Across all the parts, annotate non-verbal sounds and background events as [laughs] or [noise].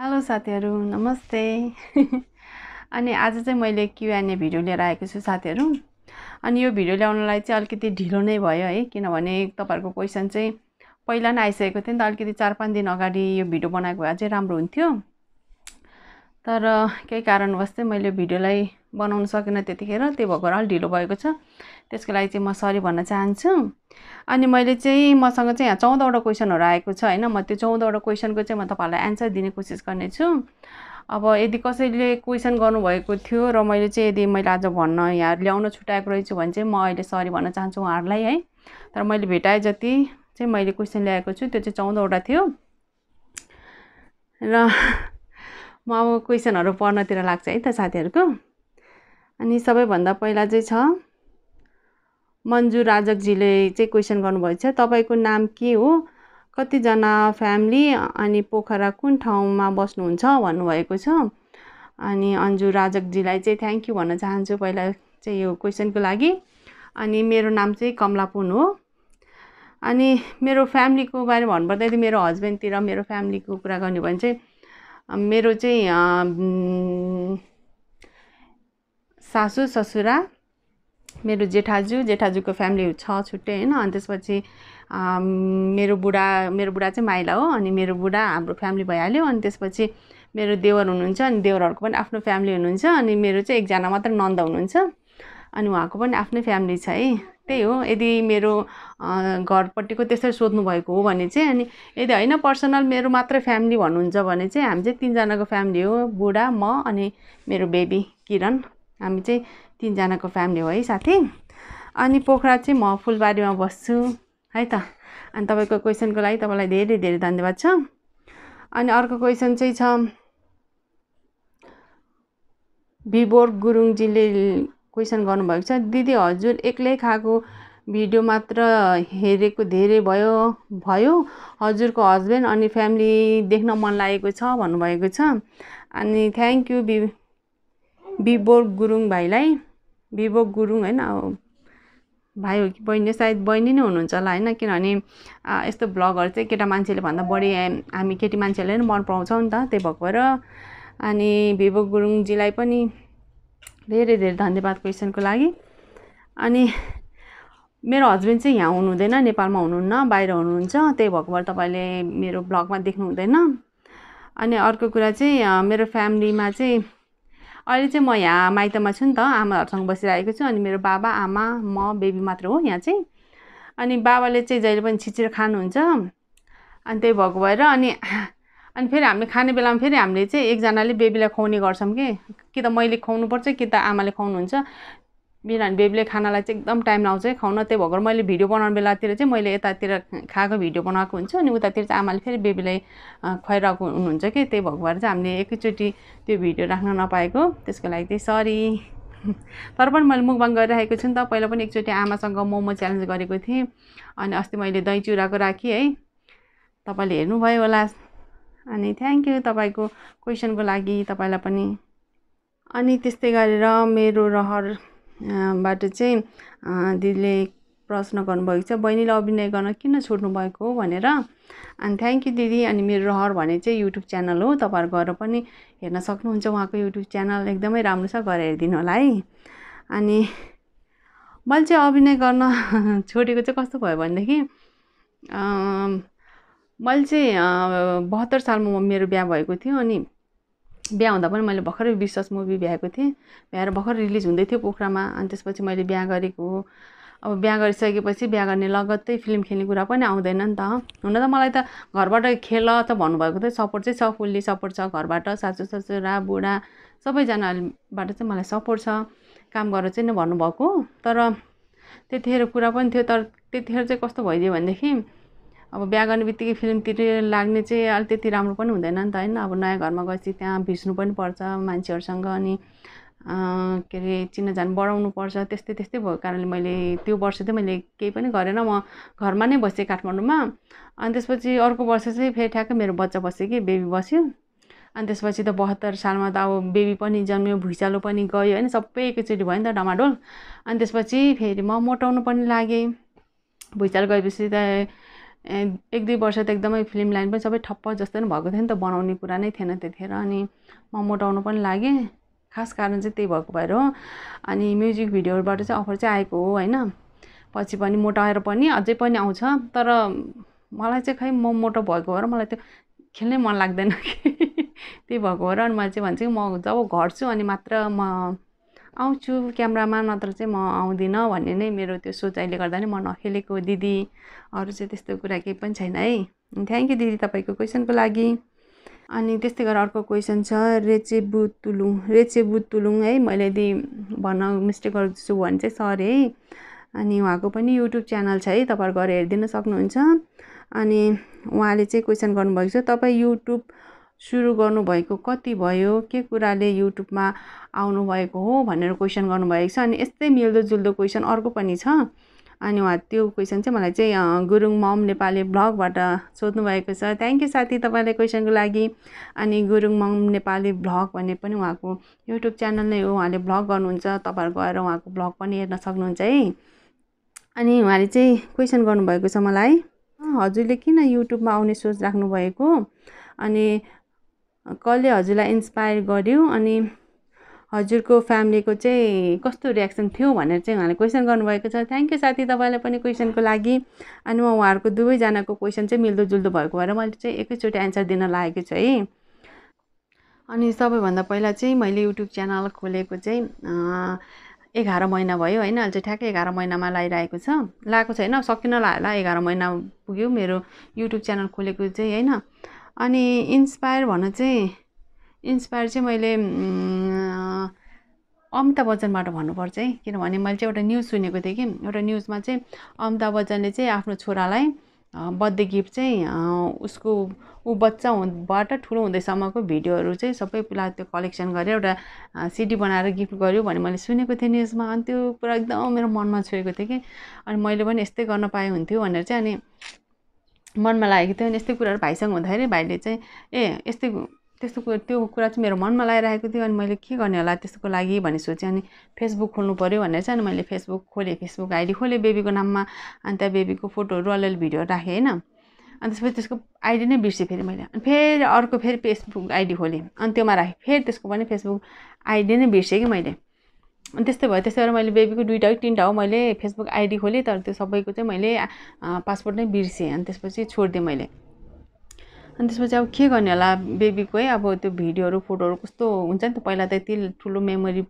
hello साथीहरू नमस्ते [laughs] अनि आज चाहिँ मैले क्युएनए भिडियो लिएर आएको छु साथीहरू अनि यो भिडियो ल्याउनलाई चाहिँ अलिकति ढिलो नै भयो है किनभने तपाईँहरूको क्वेसन चाहिँ पहिला नै आइसकेको थियो नि त अलिकति चार पाँच दिन अगाडि यो भिडियो बनाएको भए चाहिँ राम्रो हुन्थ्यो तर केही कारणवश चाहिँ मैले भिडियोलाई बनाउन सकिनँ त्यतिखेर त्यही भएको अलिक ढिलो भएको छ त्यसको लागि चाहिँ म सरी भन्न चाहन्छु अनि मैले चाहिँ मसँग चाहिँ यहाँ चौधवटा क्वेसनहरू आएको छ होइन म त्यो चौधवटा क्वेसनको चाहिँ म तपाईँहरूलाई एन्सर दिने कोसिस गर्नेछु अब यदि कसैले क्वेसन गर्नुभएको थियो र मैले चाहिँ यदि मैले आज भन्न यहाँ ल्याउन छुट्याएको रहेछु भने चाहिँ म अहिले सरी भन्न चाहन्छु उहाँहरूलाई है तर मैले भेटाएँ जति चाहिँ मैले क्वेसन ल्याएको छु त्यो चाहिँ चौधवटा थियो र [laughs] म अब क्वेसनहरू पढ्नतिर लाग्छ है त साथीहरूको अनि सबैभन्दा पहिला चाहिँ छ मन्जु राजकजीले चाहिँ क्वेसन गर्नुभएको छ तपाईँको नाम के हो कतिजना फ्यामिली अनि पोखरा कुन ठाउँमा बस्नुहुन्छ भन्नुभएको छ अनि अन्जु राजकजीलाई चाहिँ थ्याङ्क यू भन्न चाहन्छु पहिला चाहिँ यो क्वेसनको लागि अनि मेरो नाम चाहिँ कमला पुन हो अनि मेरो फ्यामिलीको बारेमा भन्नुपर्दाखेरि मेरो हस्बेन्डतिर मेरो फ्यामिलीको कुरा गर्ने भने चाहिँ मेरो चाहिँ सासु ससुरा मेरो जेठाजु जेठाजुको फ्यामिली छ छुट्टै होइन अनि त्यसपछि मेरो बुढा मेरो बुढा चाहिँ माइला हो अनि मेरो बुढा हाम्रो फ्यामिली भइहाल्यो अनि त्यसपछि मेरो देवर हुनुहुन्छ अनि देवरहरूको पनि आफ्नो फ्यामिली हुनुहुन्छ अनि मेरो चाहिँ एकजना मात्र नन्द हुनुहुन्छ अनि उहाँको पनि आफ्नै फ्यामिली छ है त्यही हो यदि मेरो घरपट्टिको सोध्नु भएको हो भने चाहिँ अनि यदि होइन पर्सनल मेरो मात्र फ्यामिली भन्नुहुन्छ भने चाहिँ हामी चाहिँ तिनजनाको फ्यामिली हो बुढा म अनि मेरो बेबी किरण हामी चाहिँ तिनजनाको फ्यामिली हो है साथी अनि पोखरा चाहिँ म फुलबारीमा बस्छु है त अनि तपाईँको क्वेसनको लागि तपाईँलाई धेरै धेरै धन्यवाद छ अनि अर्को क्वेसन चाहिँ छ भिबोर गुरुङजीले क्वेसन गर्नुभएको छ दिदी हजुर एक्लै खाएको भिडियो मात्र हेरेको धेरै भयो भयो हजुरको हस्बेन्ड अनि फ्यामिली देख्न मन लागेको छ भन्नुभएको छ अनि थ्याङ्क यू बि विभोग गुरुङ भाइलाई विभोग गुरुङ होइन भाइ हो कि बहिनी सायद बहिनी नै हुनुहुन्छ होला होइन किनभने यस्तो भ्लगहरू चाहिँ केटा मान्छेले भन्दा बढी हामी केटी मान्छेले नै मन पराउँछौँ नि त त्यही भएको भएर अनि बिबोक गुरुङजीलाई पनि धेरै धेरै धन्यवाद क्वेसनको लागि अनि मेरो हस्बेन्ड चाहिँ यहाँ हुनुहुँदैन नेपालमा हुनुहुन्न बाहिर हुनुहुन्छ त्यही भएको भएर तपाईँले मेरो ब्लगमा देख्नु हुँदैन अनि अर्को कुरा चाहिँ मेरो फ्यामिलीमा चाहिँ अहिले चाहिँ म यहाँ माइतमा छु नि त आमाहरूसँग बसिरहेको छु अनि मेरो बाबा आमा म बेबी मात्र हो यहाँ चाहिँ अनि बाबाले चाहिँ जहिले पनि छिचेर खानुहुन्छ अनि त्यही भएको भएर अनि अनि फेरि हामीले खाने बेलामा फेरि हामीले चाहिँ एकजनाले बेबीलाई खुवाउने गर्छौँ कि कि त मैले खुवाउनु पर्छ कि त आमाले खुवाउनुहुन्छ बिना बेबीले खानालाई चाहिँ एकदम टाइम लाउँछ है खुवाउन त्यही भएर मैले भिडियो बनाउने बेलातिर चाहिँ मैले यतातिर खाएको भिडियो बनाएको हुन्छु अनि उतातिर चाहिँ आमाले फेरि बेबीलाई खुवाइरहेको हुनुहुन्छ कि त्यही भएको भएर चाहिँ हामीले एकैचोटि त्यो भिडियो राख्न नपाएको त्यसको लागि चाहिँ सरी [laughs] तर पनि मैले मुखबाङ गरिरहेको छु नि त पहिला पनि एकचोटि आमासँग मोमो च्यालेन्ज गरेको थिएँ अनि अस्ति मैले दही चिउराको राखेँ है तपाईँले हेर्नुभयो होला अनि थ्याङ्क यू तपाईँको क्वेसनको लागि तपाईँलाई पनि अनि त्यस्तै गरेर मेरो रहर बाट चाहिँ दिदीले प्रश्न गर्नुभएको छ बहिनीले अभिनय गर्न किन छोड्नुभएको हो भनेर अनि थ्याङ्क यू दिदी अनि मेरो रहर भने चाहिँ युट्युब च्यानल हो तपाईँहरू गएर पनि हेर्न सक्नुहुन्छ उहाँको युट्युब च्यानल एकदमै राम्रो छ गएर हेरिदिनु होला है अनि मैले चाहिँ अभिनय गर्न [laughs] छोडेको चाहिँ कस्तो भयो भनेदेखि मैले चाहिँ बहत्तर सालमा मेरो बिहा भएको थियो अनि बिहा हुँदा पनि मैले भर्खरै विश्वास मुभी भ्याएको थिएँ भ्याएर भर्खर रिलिज हुँदै थियो पोखरामा अनि त्यसपछि मैले बिहा गरेको हो अब बिहा गरिसकेपछि बिहा गर्ने लगत्तै फिल्म खेल्ने कुरा पनि आउँदैन नि त हुन त मलाई त घरबाट खेल त भन्नुभएको थियो सपोर्ट चाहिँ छ फुल्ली सपोर्ट छ घरबाट सासु ससुरा बुढा सबैजनाबाट चाहिँ मलाई सपोर्ट छ काम गरेर चाहिँ नै भन्नुभएको तर त्यतिखेर कुरा पनि थियो तर त्यतिखेर चाहिँ कस्तो भइदियो भनेदेखि अब बिहा गर्ने बित्तिकै फिल्मतिर लाग्ने चाहिँ अलिक त्यति राम्रो पनि हुँदैन नि त होइन अब नयाँ घरमा गएपछि त्यहाँ भिज्नु पनि पर्छ मान्छेहरूसँग अनि के अरे चिनाजान बढाउनु पर्छ त्यस्तै त्यस्तै भएको कारणले मैले त्यो वर्ष चाहिँ मैले केही पनि गरेन म घरमा नै बसेँ काठमाडौँमा अनि त्यसपछि अर्को वर्ष चाहिँ फेरि ठ्याक्कै मेरो बच्चा बस्यो कि बेबी बस्यो अनि त्यसपछि त बहत्तर सालमा त अब बेबी पनि जन्म्यो भुइँचालो पनि गयो होइन सबै एकैचोटि भयो नि त डमाडोल अनि त्यसपछि फेरि म मोटाउनु पनि लागेँ भुइँचालो गएपछि त एक दुई वर्ष त एकदमै फिल्म लाइन पनि सबै ठप्प जस्तो नै भएको थियो नि त बनाउने कुरा नै थिएन त्यतिखेर अनि म मोटाउनु पनि लागेँ खास कारण चाहिँ त्यही भएको भएर हो अनि म्युजिक भिडियोहरूबाट चाहिँ अफर चाहिँ आएको हो होइन पछि पनि मोटाएर पनि अझै पनि आउँछ तर मलाई चाहिँ खै म मोटो भएको भएर मलाई त्यो खेल्नै मन लाग्दैन कि [laughs] त्यही भएको हो र अनि मैले चाहिँ भन्छु म जब घट्छु अनि मात्र म आउँछु क्यामरामा नत्र चाहिँ म आउँदिनँ भन्ने नै मेरो त्यो सोचाइले गर्दा नै म नखेलेको दिदी अरू चाहिँ त्यस्तो कुरा केही पनि छैन है थ्याङ्क यू दिदी तपाईँको क्वेसनको लागि अनि त्यस्तै गरेर अर्को क्वेसन छ रेचेबु तुलुङ रेचेबु तुलुङ है मैले यदि भन्न मिस्टेक गर्दैछु भने चाहिँ सर है अनि उहाँको पनि युट्युब च्यानल छ है तपाईँहरू गएर हेरिदिन सक्नुहुन्छ अनि उहाँले चाहिँ क्वेसन गर्नुभएको छ तपाईँ युट्युब सुरु गर्नुभएको कति भयो के कुराले युट्युबमा आउनुभएको हो भनेर क्वेसन गर्नुभएको छ अनि यस्तै मिल्दोजुल्दो क्वेसन अर्को पनि छ अनि उहाँ त्यो क्वेसन चाहिँ मलाई चाहिँ गुरुङ मम नेपाली भ्लगबाट भएको छ थ्याङ्क यू साथी तपाईँलाई क्वेसनको लागि अनि गुरुङ मम नेपाली भ्लग भन्ने पनि उहाँको युट्युब च्यानल नै हो उहाँले भ्लग गर्नुहुन्छ तपाईँहरू गएर उहाँको भ्लग पनि हेर्न सक्नुहुन्छ है अनि उहाँले चाहिँ क्वेसन गर्नुभएको छ मलाई हजुरले किन युट्युबमा आउने सोच राख्नुभएको अनि कसले हजुरलाई इन्सपायर गर्यो अनि हजुरको फ्यामिलीको चाहिँ कस्तो रियाक्सन थियो भनेर चाहिँ उहाँले क्वेसन गर्नुभएको छ थ्याङ्क यू साथी तपाईँलाई पनि कोइसनको लागि अनि म उहाँहरूको दुवैजनाको क्वेसन चाहिँ मिल्दोजुल्दो भएको भएर मैले चाहिँ एकैचोटि एन्सर दिन लागेको छु है अनि सबैभन्दा पहिला चाहिँ मैले युट्युब च्यानल खोलेको चाहिँ एघार महिना भयो होइन अहिले चाहिँ ठ्याक्कै एघार महिनामा लगाइरहेको छ लगाएको छैन सकिन ला होला एघार महिना पुग्यो मेरो युट्युब च्यानल खोलेको चाहिँ होइन अनि इन्सपायर भन्नु चाहिँ इन्सपायर चाहिँ मैले अमिताभ बच्चनबाट भन्नुपर्छ है किनभने मैले चाहिँ एउटा न्युज सुनेको थिएँ कि एउटा न्युजमा चाहिँ अमिताभ बच्चनले चाहिँ आफ्नो छोरालाई बर्थडे गिफ्ट चाहिँ उसको ऊ बच्चा हुँबाट ठुलो हुँदैसम्मको भिडियोहरू चाहिँ सबै पुरा त्यो कलेक्सन गरेर एउटा सिडी बनाएर गिफ्ट गऱ्यो भने मैले सुनेको थिएँ न्युजमा अनि त्यो पुरा एकदम मेरो मनमा छोएको थियो कि अनि मैले पनि यस्तै गर्न पाएँ हुन्थ्यो भनेर चाहिँ अनि मनमा लागेको थियो अनि यस्तै कुराहरू भाइसँग हुँदाखेरि भाइले चाहिँ ए यस्तै त्यस्तो कुरा त्यो कुरा चाहिँ मेरो मनमा लागिरहेको थियो अनि मैले के गर्ने होला त्यसको लागि भन्ने सोचेँ अनि फेसबुक खोल्नु पऱ्यो भनेर चाहिँ अनि मैले फेसबुक खोलेँ फेसबुक आइडी खोलेँ बेबीको नाममा अनि त्यहाँ बेबीको फोटोहरू अलिअलि भिडियोहरू राखेँ होइन अनि त्यसपछि त्यसको आइडी नै बिर्सेँ फेरि मैले अनि फेरि अर्को फेरि फेसबुक आइडी खोलेँ अनि त्योमा राखेँ फेरि त्यसको पनि फेसबुक आइडी नै बिर्सेँ कि मैले अनि त्यस्तै भयो त्यस्तै गरेर मैले बेबीको दुइटा कि तिनवटा हो मैले फेसबुक आइडी खोलेँ तर त्यो सबैको चाहिँ मैले पासपोर्ट नै बिर्सेँ अनि त्यसपछि छोडिदिएँ मैले अनि त्यसपछि अब के गर्ने होला बेबीको है अब त्यो भिडियोहरू फोटोहरू कस्तो हुन्छ नि त पहिला त यति ठुलो मेमोरी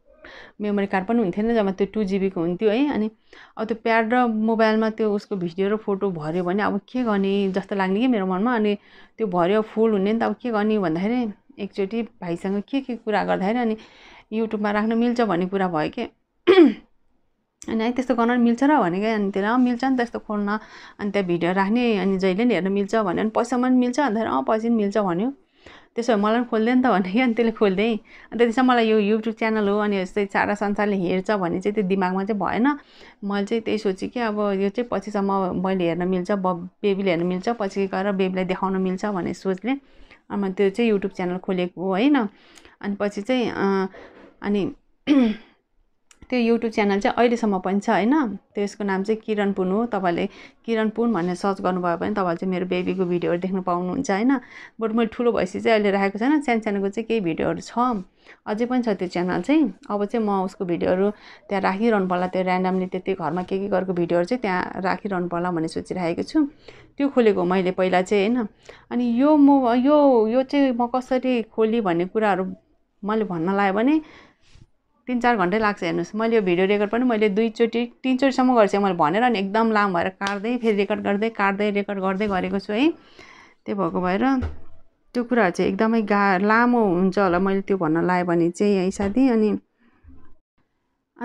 मेमोरी कार्ड पनि हुन्थेन जम्मा त्यो टु जिबीको हुन्थ्यो है अनि अब त्यो प्याड र मोबाइलमा त्यो उसको भिडियो र फोटो भऱ्यो भने अब के गर्ने जस्तो लाग्ने कि मेरो मनमा अनि त्यो भऱ्यो फुल हुने नि त अब के गर्ने भन्दाखेरि एकचोटि भाइसँग के के कुरा गर्दाखेरि अनि युट्युबमा राख्नु मिल्छ भन्ने कुरा भयो कि अनि है त्यस्तो गर्न मिल्छ र भने क्या अनि त्यसलाई मिल्छ नि त यस्तो खोल्न अनि त्यहाँ भिडियो राख्ने अनि जहिले पनि हेर्नु मिल्छ भन्यो अनि पैसामा पनि मिल्छ अन्त अँ पैसा पनि मिल्छ भन्यो त्यसो भए मलाई पनि खोल्दै नि त भने कि अनि त्यसले खोल्दै अन्त त्यसमा मलाई यो युट्युब च्यानल हो अनि यस्तै सारा संसारले हेर्छ भने चाहिँ त्यो दिमागमा चाहिँ भएन मैले चाहिँ त्यही सोचेँ कि अब यो चाहिँ पछिसम्म मैले हेर्न मिल्छ ब बेबीले हेर्न मिल्छ पछि गएर बेबीलाई देखाउन मिल्छ भन्ने सोचले अनि त्यो चाहिँ युट्युब च्यानल खोलेको होइन अनि पछि चाहिँ अनि [clears throat] त्यो युट्युब च्यानल चाहिँ अहिलेसम्म पनि छ होइन त्यसको नाम चाहिँ किरण पुन हो तपाईँले किरण पुन भनेर सर्च गर्नुभयो भने तपाईँले चाहिँ मेरो बेबीको भिडियोहरू देख्नु पाउनुहुन्छ होइन बट मैले ठुलो भएपछि चाहिँ अहिले राखेको छैन सानो सानोको चाहिँ केही भिडियोहरू छ अझै पनि छ त्यो च्यानल चाहिँ अब चाहिँ म उसको भिडियोहरू त्यहाँ राखिरहनु पर्ला त्यो ऱ्यान्डमली त्यति घरमा के के गरेको भिडियोहरू चाहिँ त्यहाँ राखिरहनु पर्ला भन्ने सोचिरहेको छु त्यो खोलेको मैले पहिला चाहिँ होइन अनि यो म यो यो चाहिँ म कसरी खोलेँ भन्ने कुराहरू मैले भन्न लाग्यो भने तिन चार घन्टै लाग्छ हेर्नुहोस् मैले यो भिडियो रेकर्ड पनि मैले दुईचोटि तिनचोटिसम्म गर्छु मैले भनेर अनि एकदम लाम भएर काट्दै फेरि रेकर्ड गर्दै काट्दै रेकर्ड गर्दै गरेको छु है त्यो भएको भएर त्यो कुराहरू चाहिँ एकदमै गा लामो हुन्छ होला मैले त्यो भन्न लाएँ भने चाहिँ है साथी अनि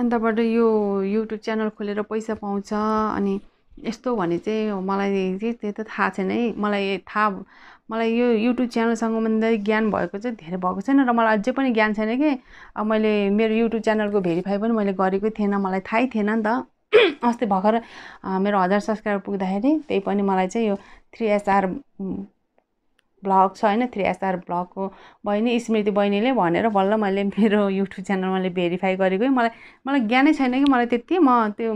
अन्तबाट यो युट्युब च्यानल खोलेर पैसा पाउँछ अनि यस्तो भने चाहिँ मलाई चाहिँ त्यो त थाहा छैन है मलाई थाहा मलाई यो युट्युब च्यानल सम्बन्धी ज्ञान भएको चाहिँ धेरै भएको छैन र मलाई अझै पनि ज्ञान छैन कि अब मैले मेरो युट्युब च्यानलको भेरिफाई पनि मैले गरेको थिएन मलाई थाहै थिएन नि त [clears throat] अस्ति भर्खर मेरो हजार सब्सक्राइबर पुग्दाखेरि त्यही पनि मलाई चाहिँ यो थ्री एसआर भ्लग छ होइन थ्री एसआर भ्लगको बहिनी स्मृति बहिनीले भनेर बल्ल मैले [laughs] मेरो युट्युब च्यानल मैले भेरिफाई गरेको मलाई मलाई ज्ञानै छैन कि मलाई त्यति म त्यो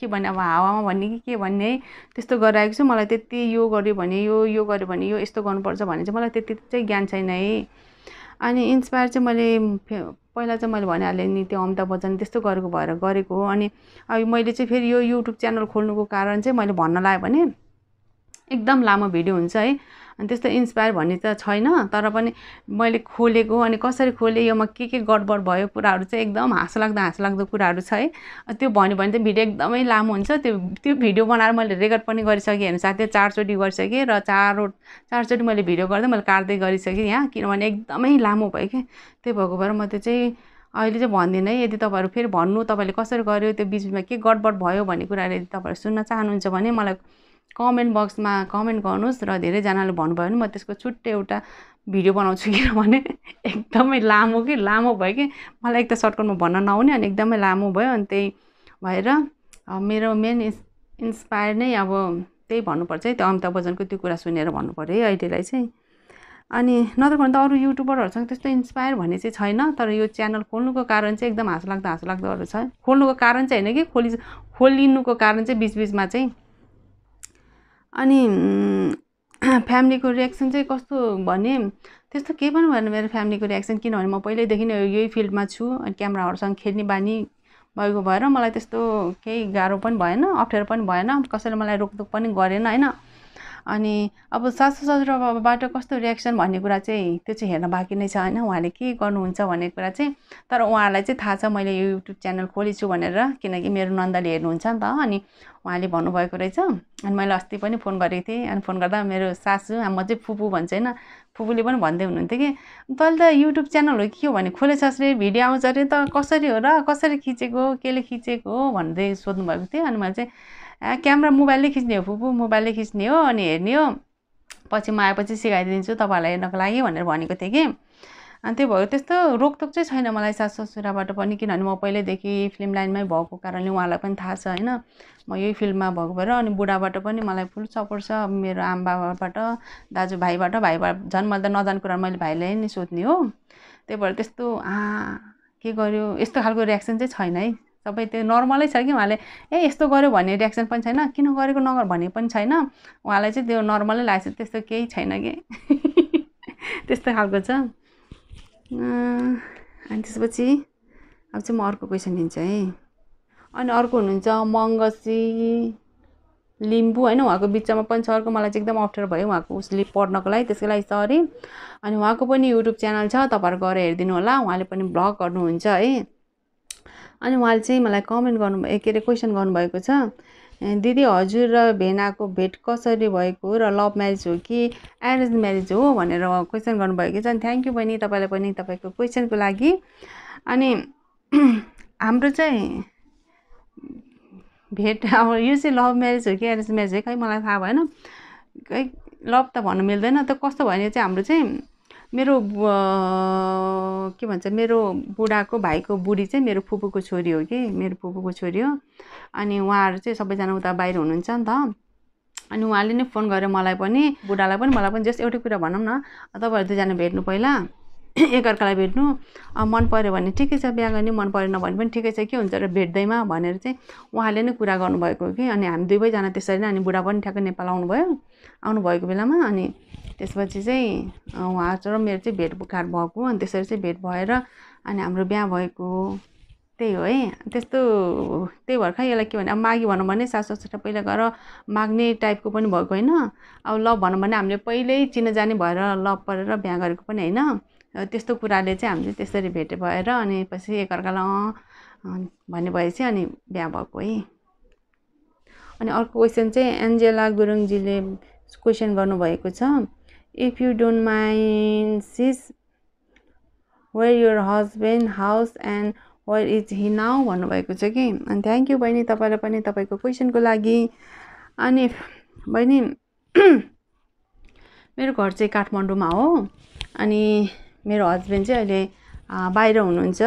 के भन्ने अब हावामा भन्ने कि के भन्ने है त्यस्तो गराएको छु मलाई त्यति यो गर्यो भने यो यो गर्यो भने यो यस्तो गर्नुपर्छ भने चाहिँ मलाई त्यति चाहिँ ज्ञान छैन है अनि इन्सपायर चाहिँ मैले पहिला चाहिँ मैले भनिहालेँ नि त्यो अमिताभ बच्चन त्यस्तो गरेको भएर गरेको हो अनि अब मैले चाहिँ फेरि यो युट्युब च्यानल खोल्नुको कारण चाहिँ मैले भन्न लाएँ भने एकदम लामो भिडियो हुन्छ है अनि त्यस्तो इन्सपायर भन्ने त छैन तर पनि मैले खोलेको अनि कसरी खोलेँ योमा के के गडबड भयो कुराहरू चाहिँ एकदम हाँसोलाग्दो हाँसोलाग्दो कुराहरू छ है त्यो भन्यो भने त भिडियो एकदमै लामो हुन्छ त्यो त्यो भिडियो बनाएर मैले रेकर्ड पनि गरिसकेँ हेर्नु साथै चारचोटि गरिसकेँ र चारवटा चारचोटि मैले भिडियो गर्दै मैले काट्दै गरिसकेँ यहाँ किनभने एकदमै लामो भयो कि त्यही भएको भएर म त्यो चाहिँ अहिले चाहिँ भन्दिनँ है यदि तपाईँहरू फेरि भन्नु तपाईँले कसरी गर्यो त्यो बिचमा के गडबड भयो भन्ने कुराहरू यदि तपाईँहरू सुन्न चाहनुहुन्छ भने मलाई कमेन्ट बक्समा कमेन्ट गर्नुहोस् र धेरैजनाले भन्नुभयो भने म त्यसको छुट्टै एउटा भिडियो बनाउँछु किनभने [laughs] एकदमै लामो कि लामो भयो कि मलाई एक त सर्टकटमा भन्न नहुने अनि एकदमै लामो भयो अनि त्यही भएर मेरो मेन इन्स इन्सपायर नै अब त्यही भन्नुपर्छ है त्यो अमिताभ बच्चनको त्यो कुरा सुनेर भन्नुपऱ्यो है अहिलेलाई चाहिँ अनि नत्र भने त अरू युट्युबरहरूसँग त्यस्तो इन्सपायर भन्ने चाहिँ छैन तर यो च्यानल खोल्नुको कारण चाहिँ एकदम हाँसो लाग्दो हाँसो लाग्दोहरू छ खोल्नुको कारण चाहिँ होइन कि खोलि खोलिनुको कारण चाहिँ बिचबिचमा चाहिँ अनि [clears throat] फ्यामिलीको रियाक्सन चाहिँ कस्तो भने त्यस्तो केही पनि भएन मेरो फ्यामिलीको रियाक्सन किनभने म पहिल्यैदेखि नै यही फिल्डमा छु अनि क्यामराहरूसँग खेल्ने बानी भएको भएर मलाई त्यस्तो केही गाह्रो पनि भएन अप्ठ्यारो पनि भएन कसैले मलाई रोकटोक पनि गरेन होइन अनि अब सासु ससुराबाट कस्तो रियाक्सन भन्ने कुरा चाहिँ त्यो चाहिँ हेर्न बाँकी नै छ होइन उहाँले के गर्नुहुन्छ भन्ने कुरा चाहिँ तर उहाँहरूलाई चाहिँ थाहा छ मैले यो युट्युब च्यानल खोलेछु भनेर किनकि मेरो नन्दले हेर्नुहुन्छ नि त अनि उहाँले भन्नुभएको रहेछ अनि मैले अस्ति पनि फोन गरेको थिएँ अनि फोन गर्दा मेरो सासु म चाहिँ फुपू भन्छ होइन फुपूले पनि भन्दै हुनुहुन्थ्यो कि तैँले त युट्युब च्यानल हो के हो भने खोलेछ अरे भिडियो आउँछ अरे त कसरी हो र कसरी खिचेको केले खिचेको हो भन्दै सोध्नुभएको थियो अनि मैले चाहिँ क्यामेरा मोबाइलले खिच्ने हो फुपू मोबाइलले खिच्ने हो अनि हेर्ने हो पछि म आएपछि सिकाइदिन्छु तपाईँहरूलाई हेर्नको लागि भनेर भनेको थिएँ कि अनि त्यही भएर त्यस्तो रोकटोक चाहिँ छैन मलाई सास ससुराबाट पनि किनभने म पहिल्यैदेखि फिल्म लाइनमै भएको कारणले उहाँलाई पनि थाहा छ होइन म यही फिल्डमा भएको भएर अनि बुढाबाट पनि मलाई फुल सपोर्ट छ मेरो आमबाबाबाट दाजुभाइबाट भाइबाट झन् मैले त नजाने कुरा मैले भाइलाई नै सोध्ने हो त्यही भएर त्यस्तो आ के गर्यो यस्तो खालको रियाक्सन चाहिँ छैन है सबै त्यो नर्मलै छ कि उहाँले ए यस्तो गर्यो भन्ने रियाक्सन पनि छैन किन गरेको नगर भन्ने पनि छैन उहाँलाई चाहिँ त्यो नर्मलै लाग्छ त्यस्तो केही छैन कि [laughs] त्यस्तो खालको छ अनि त्यसपछि अब चाहिँ म अर्को क्वेसन लिन्छु है अनि अर्को हुनुहुन्छ मङ्गसी लिम्बू होइन उहाँको बिचमा पनि छ अर्को मलाई चाहिँ एकदम अप्ठ्यारो भयो उहाँको उसले पढ्नको लागि त्यसको लागि सरी अनि उहाँको पनि युट्युब च्यानल छ तपाईँहरू गएर हेरिदिनु होला उहाँले पनि भ्लग गर्नुहुन्छ है अनि उहाँले चाहिँ मलाई कमेन्ट गर्नु के अरे क्वेसन गर्नुभएको छ दिदी हजुर र भेनाको भेट कसरी भएको र लभ म्यारिज हो कि एरेन्ज म्यारिज हो भनेर क्वेसन गर्नुभएको छ अनि थ्याङ्क यू बहिनी तपाईँलाई पनि तपाईँको क्वेसनको लागि अनि [clears throat] हाम्रो चाहिँ भेट अब यो चाहिँ लभ म्यारिज हो कि एरेन्ज म्यारिज हो खै मलाई थाहा भएन खै लभ त भन्नु मिल्दैन त कस्तो भयो भने चाहिँ हाम्रो चाहिँ मेरो के भन्छ मेरो बुढाको भाइको बुढी चाहिँ मेरो फुपूको छोरी हो कि मेरो फुपूको छोरी हो अनि उहाँहरू चाहिँ सबैजना उता बाहिर हुनुहुन्छ नि त अनि उहाँले नै फोन गरेर मलाई पनि बुढालाई पनि मलाई पनि जस्ट एउटै कुरा भनौँ न तपाईँहरू दुईजना भेट्नु पहिला [clears throat] एकअर्कालाई भेट्नु मन पऱ्यो भने ठिकै छ बिहा गर्ने मन परेन भने पनि ठिकै छ के हुन्छ र भेट्दैमा भनेर चाहिँ उहाँले नै कुरा गर्नुभएको कि अनि हामी दुवैजना त्यसरी नै अनि बुढा पनि ठ्याक्कै नेपाल आउनुभयो आउनुभएको बेलामा अनि त्यसपछि चाहिँ उहाँ र मेरो चाहिँ भेटघाट भएको अनि त्यसरी चाहिँ भेट भएर अनि हाम्रो बिहा भएको त्यही हो है त्यस्तो त्यही भएर खै यसलाई के भने अब मागी भनौँ भने सासू ससुरा पहिला गएर माग्ने टाइपको पनि भएको होइन अब लभ भनौँ भने हामीले पहिल्यै चिनाजानी भएर लभ परेर बिहा गरेको पनि होइन त्यस्तो कुराले चाहिँ हामीले त्यसरी भेट भएर अनि पछि एकअर्कालाई भन्ने भएपछि अनि बिहा भएको है अनि अर्को क्वेसन चाहिँ एन्जेला गुरुङजीले क्वेसन गर्नुभएको छ if you don't mind sis where your husband house and where is he now भन्नुभएको छ कि अनि थ्याङ्क यू बहिनी तपाईँलाई पनि तपाईँको क्वेसनको लागि अनि बहिनी [clears throat] मेरो घर चाहिँ काठमाडौँमा हो अनि मेरो हस्बेन्ड चाहिँ अहिले बाहिर हुनुहुन्छ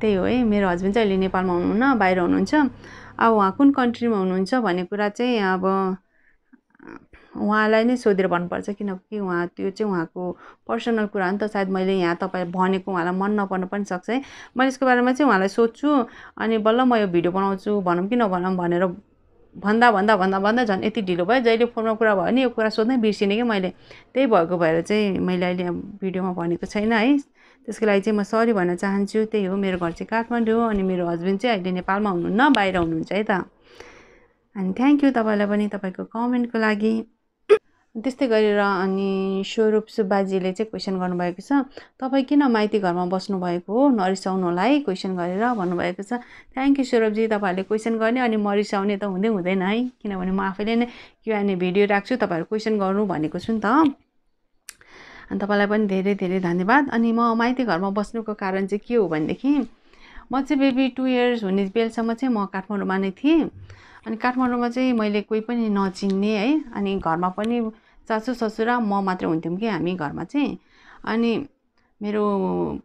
त्यही हो है मेरो हस्बेन्ड चाहिँ अहिले नेपालमा हुनुहुन्न बाहिर हुनुहुन्छ अब उहाँ कुन कन्ट्रीमा हुनुहुन्छ भन्ने कुरा चाहिँ अब उहाँलाई नै सोधेर भन्नुपर्छ किनकि उहाँ त्यो चाहिँ उहाँको पर्सनल कुरा हो नि त सायद मैले यहाँ तपाईँ भनेको उहाँलाई मन नपर्नु पनि सक्छ है मैले यसको बारेमा चाहिँ उहाँलाई सोध्छु अनि बल्ल म यो भिडियो बनाउँछु भनौँ कि नभनौँ भनेर भन्दा भन्दा भन्दा भन्दा झन् यति ढिलो भयो जहिले फोनमा कुरा भयो नि यो कुरा सोध्नै बिर्सिने कि मैले त्यही भएको भएर चाहिँ मैले अहिले भिडियोमा भनेको छैन है त्यसको लागि चाहिँ म सरी भन्न चाहन्छु त्यही हो मेरो घर चाहिँ काठमाडौँ हो अनि मेरो हस्बेन्ड चाहिँ अहिले नेपालमा हुनुहुन्न बाहिर हुनुहुन्छ है त अनि थ्याङ्क यू तपाईँलाई पनि तपाईँको कमेन्टको लागि त्यस्तै गरेर अनि स्वरूप सुब्बाजीले चाहिँ क्वेसन गर्नुभएको छ तपाईँ किन माइती घरमा बस्नुभएको हो नरिसाउनु होला है क्वेसन गरेर भन्नुभएको छ थ्याङ्क यू स्वरूपजी तपाईँहरूले कोइसन गर्ने अनि म रिसाउने त हुँदै हुँदैन है किनभने म आफैले नै क्युआरएन भिडियो राख्छु तपाईँहरू कोइसन गर्नु भनेको छु नि त अनि तपाईँलाई पनि धेरै धेरै धन्यवाद अनि म माइती घरमा बस्नुको कारण चाहिँ के हो भनेदेखि म चाहिँ बेबी टु इयर्स हुने बेलसम्म चाहिँ म काठमाडौँमा नै थिएँ अनि काठमाडौँमा चाहिँ मैले कोही पनि नचिन्ने है अनि घरमा पनि सासू ससुरा म मात्रै हुन्थ्यौँ कि हामी घरमा चाहिँ अनि मेरो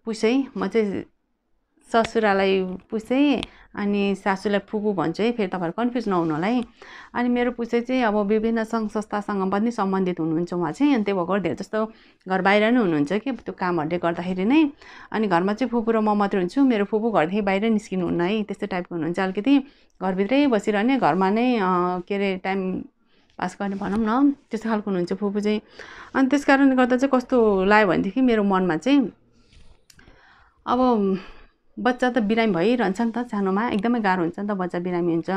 पुसै म चाहिँ ससुरालाई पुछेँ अनि सासुलाई फुपू भन्छु है फेरि तपाईँहरू कन्फ्युज नहुनु होला है अनि मेरो पुछे चाहिँ अब विभिन्न सङ्घ संस्थासँग पनि सम्बन्धित हुनुहुन्छ उहाँ चाहिँ अनि त्यही भएको धेरै जस्तो घर बाहिर नै हुनुहुन्छ कि त्यो कामहरूले गर्दाखेरि नै अनि घरमा चाहिँ फुपू र म मात्रै हुन्छु मेरो फुपू घरदेखि बाहिर निस्किनुहुन्न है त्यस्तो टाइपको हुनुहुन्छ अलिकति घरभित्रै बसिरहने घरमा नै के अरे टाइम पास गर्ने भनौँ न त्यस्तो खालको हुनुहुन्छ फुपू चाहिँ अनि त्यस कारणले गर्दा चाहिँ कस्तो लाग्यो भनेदेखि मेरो मनमा चाहिँ अब बच्चा त बिरामी भइरहन्छ नि त सानोमा एकदमै गाह्रो हुन्छ नि त बच्चा बिरामी हुन्छ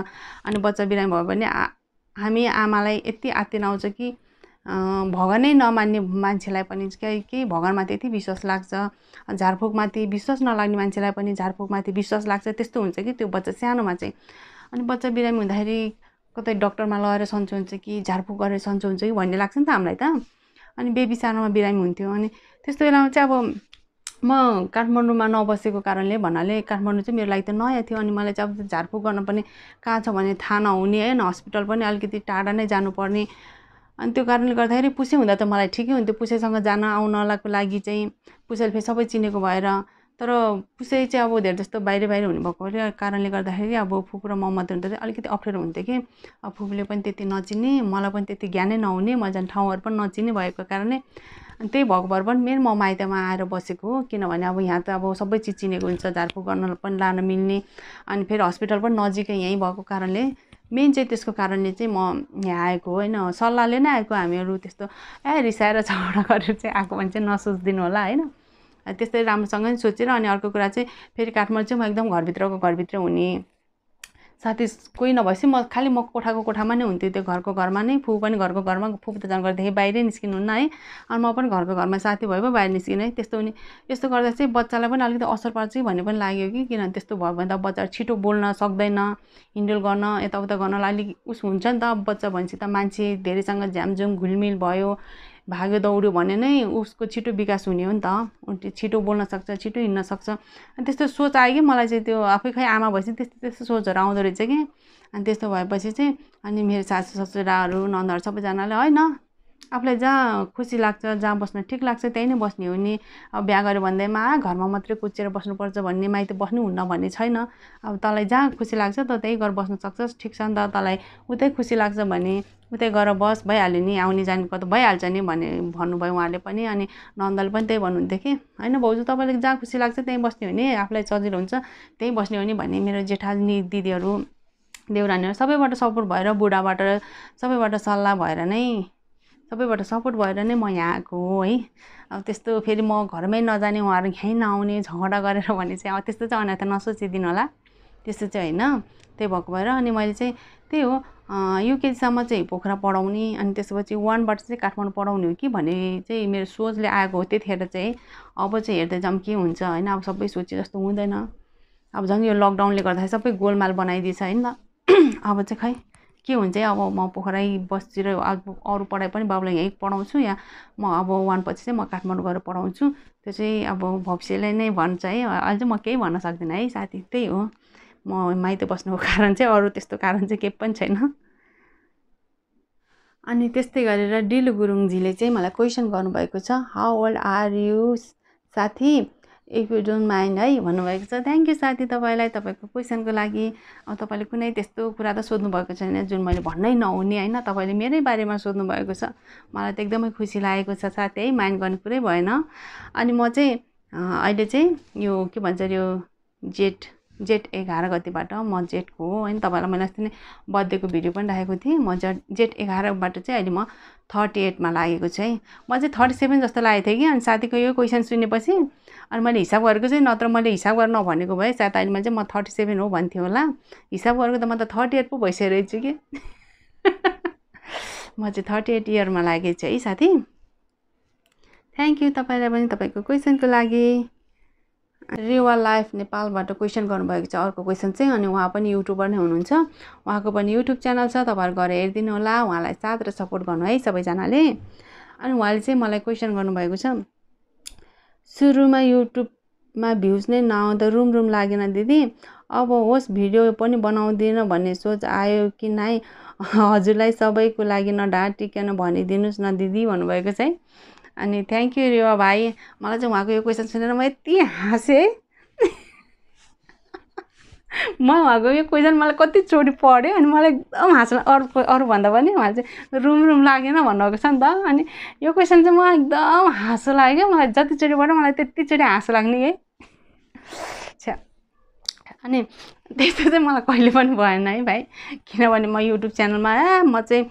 अनि बच्चा बिरामी भयो भने हामी आमालाई यति आत्तिन आउँछ कि भगवानै नमान्ने मान्छेलाई पनि केही केही भगवान्माथि यति विश्वास लाग्छ झारफुकमाथि विश्वास नलाग्ने मान्छेलाई पनि झारफुकमाथि विश्वास लाग्छ त्यस्तो हुन्छ कि त्यो बच्चा सानोमा चाहिँ अनि बच्चा बिरामी हुँदाखेरि कतै डक्टरमा लगेर सन्चो हुन्छ कि झारफुक गरेर सन्चो हुन्छ कि भन्ने लाग्छ नि त हामीलाई त अनि बेबी सानोमा बिरामी हुन्थ्यो अनि त्यस्तो बेलामा चाहिँ अब म काठमाडौँमा नबसेको कारणले भन्नाले काठमाडौँ चाहिँ मेरो लागि त नयाँ थियो अनि मलाई चाहिँ अब झारफुक गर्न पनि कहाँ छ भने थाहा नहुने होइन हस्पिटल पनि अलिकति टाढा नै जानुपर्ने अनि त्यो कारणले गर्दाखेरि पुसे हुँदा त मलाई ठिकै हुन्थ्यो पुसेसँग जान आउनलाको लागि चाहिँ पुसेले फेरि सबै चिनेको भएर तर पुसे चाहिँ अब धेरै जस्तो बाहिर बाहिर हुने भएकोले कारणले गर्दाखेरि अब फुपू र म मात्रै हुँदा अलिकति अप्ठ्यारो हुन्थ्यो कि अब फुकले पनि त्यति नचिन्ने मलाई पनि त्यति ज्ञानै नहुने म जाने ठाउँहरू पनि नचिन्ने भएको कारणले अनि त्यही भएर पनि मेन म माइतमा आएर बसेको हो किनभने अब यहाँ त अब सबै चिज चिनेको हुन्छ झारफुक गर्न पनि लान मिल्ने अनि फेरि हस्पिटल पनि नजिकै यहीँ भएको कारणले मेन चाहिँ त्यसको कारणले चाहिँ म यहाँ आएको होइन सल्लाहले नै आएको हामीहरू त्यस्तो ए रिसाएर झगडा गरेर चाहिँ आएको भने चाहिँ नसोचिदिनु होला होइन त्यस्तै राम्रोसँगै सोचेर अनि अर्को कुरा चाहिँ फेरि काठमाडौँ चाहिँ म एकदम घरभित्रको घरभित्र हुने साथी कोही नभएपछि म खालि म कोठाको कोठामा नै हुन्थ्यो त्यो घरको घरमा नै फु पनि घरको घरमा फु त झन् गर्दाखेरि बाहिरै निस्किनुहुन्न है अनि म पनि घरको घरमा साथी भए पो बाहिर निस्किनु है त्यस्तो हुने यस्तो गर्दा चाहिँ बच्चालाई पनि अलिकति असर पर्छ कि भन्ने पनि लाग्यो कि किनभने त्यस्तो भयो भने त बच्चा छिटो बोल्न सक्दैन हिन्डल गर्न यताउता गर्नलाई अलिक उस हुन्छ नि त बच्चा भनेपछि त मान्छे धेरैसँग झ्यामझुम घुलमिल भयो भाग्यो दौड्यो भने नै उसको छिटो विकास हुने हो नि त उसले छिटो बोल्न सक्छ छिटो हिँड्न सक्छ अनि त्यस्तो सोच आयो कि मलाई चाहिँ त्यो आफै खै आमा भएपछि त्यस्तो त्यस्तो सोचहरू आउँदो रहेछ कि अनि त्यस्तो भएपछि चाहिँ अनि मेरो सासु ससुराहरू नन्दहरू सबैजनाले होइन आफूलाई जहाँ खुसी लाग्छ जहाँ बस्न ठिक लाग्छ त्यहीँ नै बस्ने हो नि अब बिहा गऱ्यो भन्दैमा आ घरमा मात्रै कुचेर बस्नुपर्छ भन्ने माइत हुन्न भन्ने छैन अब तँलाई जहाँ खुसी लाग्छ त त्यहीँ गएर बस्न सक्छस् ठिक छ नि त तँलाई उतै खुसी लाग्छ भने उतै गएर बस भइहाल्यो नि आउने जानेको त भइहाल्छ नि भन्ने भन्नुभयो उहाँले पनि अनि नन्दले पनि त्यही भन्नुहुन्थ्यो कि होइन भाउजू तपाईँले जहाँ खुसी लाग्छ त्यहीँ बस्ने हो नि आफूलाई सजिलो हुन्छ त्यहीँ बस्ने हो नि भन्ने मेरो जेठानी दिदीहरू देउरानीहरू सबैबाट सपोर्ट भएर बुढाबाट सबैबाट सल्लाह भएर नै सबैबाट सपोर्ट भएर नै म यहाँ आएको हो है अब त्यस्तो फेरि म घरमै नजाने उहाँहरू यहीँ नआउने झगडा गरेर भने चाहिँ अब त्यस्तो चाहिँ अनाथ नसोचिदिनु होला त्यस्तो चाहिँ होइन त्यही भएको भएर अनि मैले चाहिँ त्यही हो युकेजीसम्म चाहिँ पोखरा पढाउने अनि त्यसपछि वानबाट चाहिँ काठमाडौँ पढाउने हो कि भन्ने चाहिँ मेरो सोचले आएको हो त्यतिखेर चाहिँ अब चाहिँ हेर्दै जाऊँ के हुन्छ होइन अब सबै सोचे जस्तो हुँदैन अब झन् यो लकडाउनले गर्दाखेरि सबै गोलमाल बनाइदिएछ होइन त [clears throat] अब चाहिँ खै के हुन्छ अब म पोखराई बसतिर अब अरू पढाइ पनि बाबुलाई यहीँ पढाउँछु या म अब वानपछि चाहिँ म काठमाडौँ गएर पढाउँछु त्यो चाहिँ अब भविष्यले नै भन्छ है अहिले चाहिँ म केही भन्न सक्दिनँ है साथी त्यही हो म माइत बस्नुको कारण चाहिँ अरू त्यस्तो कारण चाहिँ केही पनि छैन अनि त्यस्तै गरेर डिलु गुरुङजीले चाहिँ मलाई क्वेसन गर्नुभएको छ हाउ ओल्ड आर यु साथी इफ यु डोन्ट माइन्ड है भन्नुभएको छ थ्याङ्क यू साथी तपाईँलाई तपाईँको क्वेसनको लागि अब तपाईँले कुनै त्यस्तो कुरा त सोध्नुभएको छैन जुन मैले भन्नै नहुने होइन तपाईँले मेरै बारेमा सोध्नुभएको छ मलाई त एकदमै खुसी लागेको छ साथी है माइन्ड गर्नु कुरै भएन अनि म चाहिँ अहिले चाहिँ यो के भन्छ यो जेट जेट एघार गतिबाट म जेटको हो होइन तपाईँलाई मैले अस्ति नै बर्थडेको भिडियो पनि राखेको थिएँ म जेट जेट एघारबाट चाहिँ अहिले म थर्टी एटमा लागेको छु है म चाहिँ थर्टी सेभेन जस्तो लागेको थिएँ कि अनि साथीको यो क्वेसन सुनेपछि अनि मैले हिसाब गरेको चाहिँ नत्र मैले हिसाब गरेर भनेको भए सायद अहिले मैले चाहिँ म थर्टी सेभेन हो भन्थ्यो होला हिसाब गरेको त म त थर्टी एट पो भइसकेको रहेछु कि [laughs] म चाहिँ थर्टी एट इयरमा लागेको छु है साथी थ्याङ्क यू तपाईँलाई पनि तपाईँको क्वेसनको लागि रेवा लाइफ नेपालबाट क्वेसन गर्नुभएको छ अर्को क्वेसन चाहिँ अनि उहाँ पनि युट्युबर नै हुनुहुन्छ उहाँको पनि युट्युब च्यानल छ तपाईँहरू गएर हेरिदिनु होला उहाँलाई साथ र सपोर्ट गर्नु है सबैजनाले अनि उहाँले चाहिँ मलाई क्वेसन गर्नुभएको छ सुरुमा युट्युबमा भ्युज नै नआउँदा रुम रुम लागेन दिदी अब होस् भिडियो पनि बनाउँदिनँ भन्ने सोच आयो कि नै [laughs] हजुरलाई सबैको लागि नढाँटिकन भनिदिनुहोस् न दिदी भन्नुभएको चाहिँ अनि थ्याङ्क यू रेवा भाइ मलाई चाहिँ उहाँको यो क्वेसन सुनेर म यति हाँसेँ है म उहाँको यो क्वेसन मलाई कतिचोटि पढ्यो अनि मलाई एकदम हाँस्न अरू अरूभन्दा पनि उहाँले चाहिँ रुम रुम लागेन भन्नुभएको छ नि त अनि यो क्वेसन चाहिँ मलाई एकदम हाँसो लाग्यो मलाई जतिचोटि पढ्यो मलाई त्यतिचोटि हाँसो लाग्ने है अच्छा अनि त्यस्तो चाहिँ मलाई कहिले पनि भएन है भाइ किनभने म युट्युब च्यानलमा म चाहिँ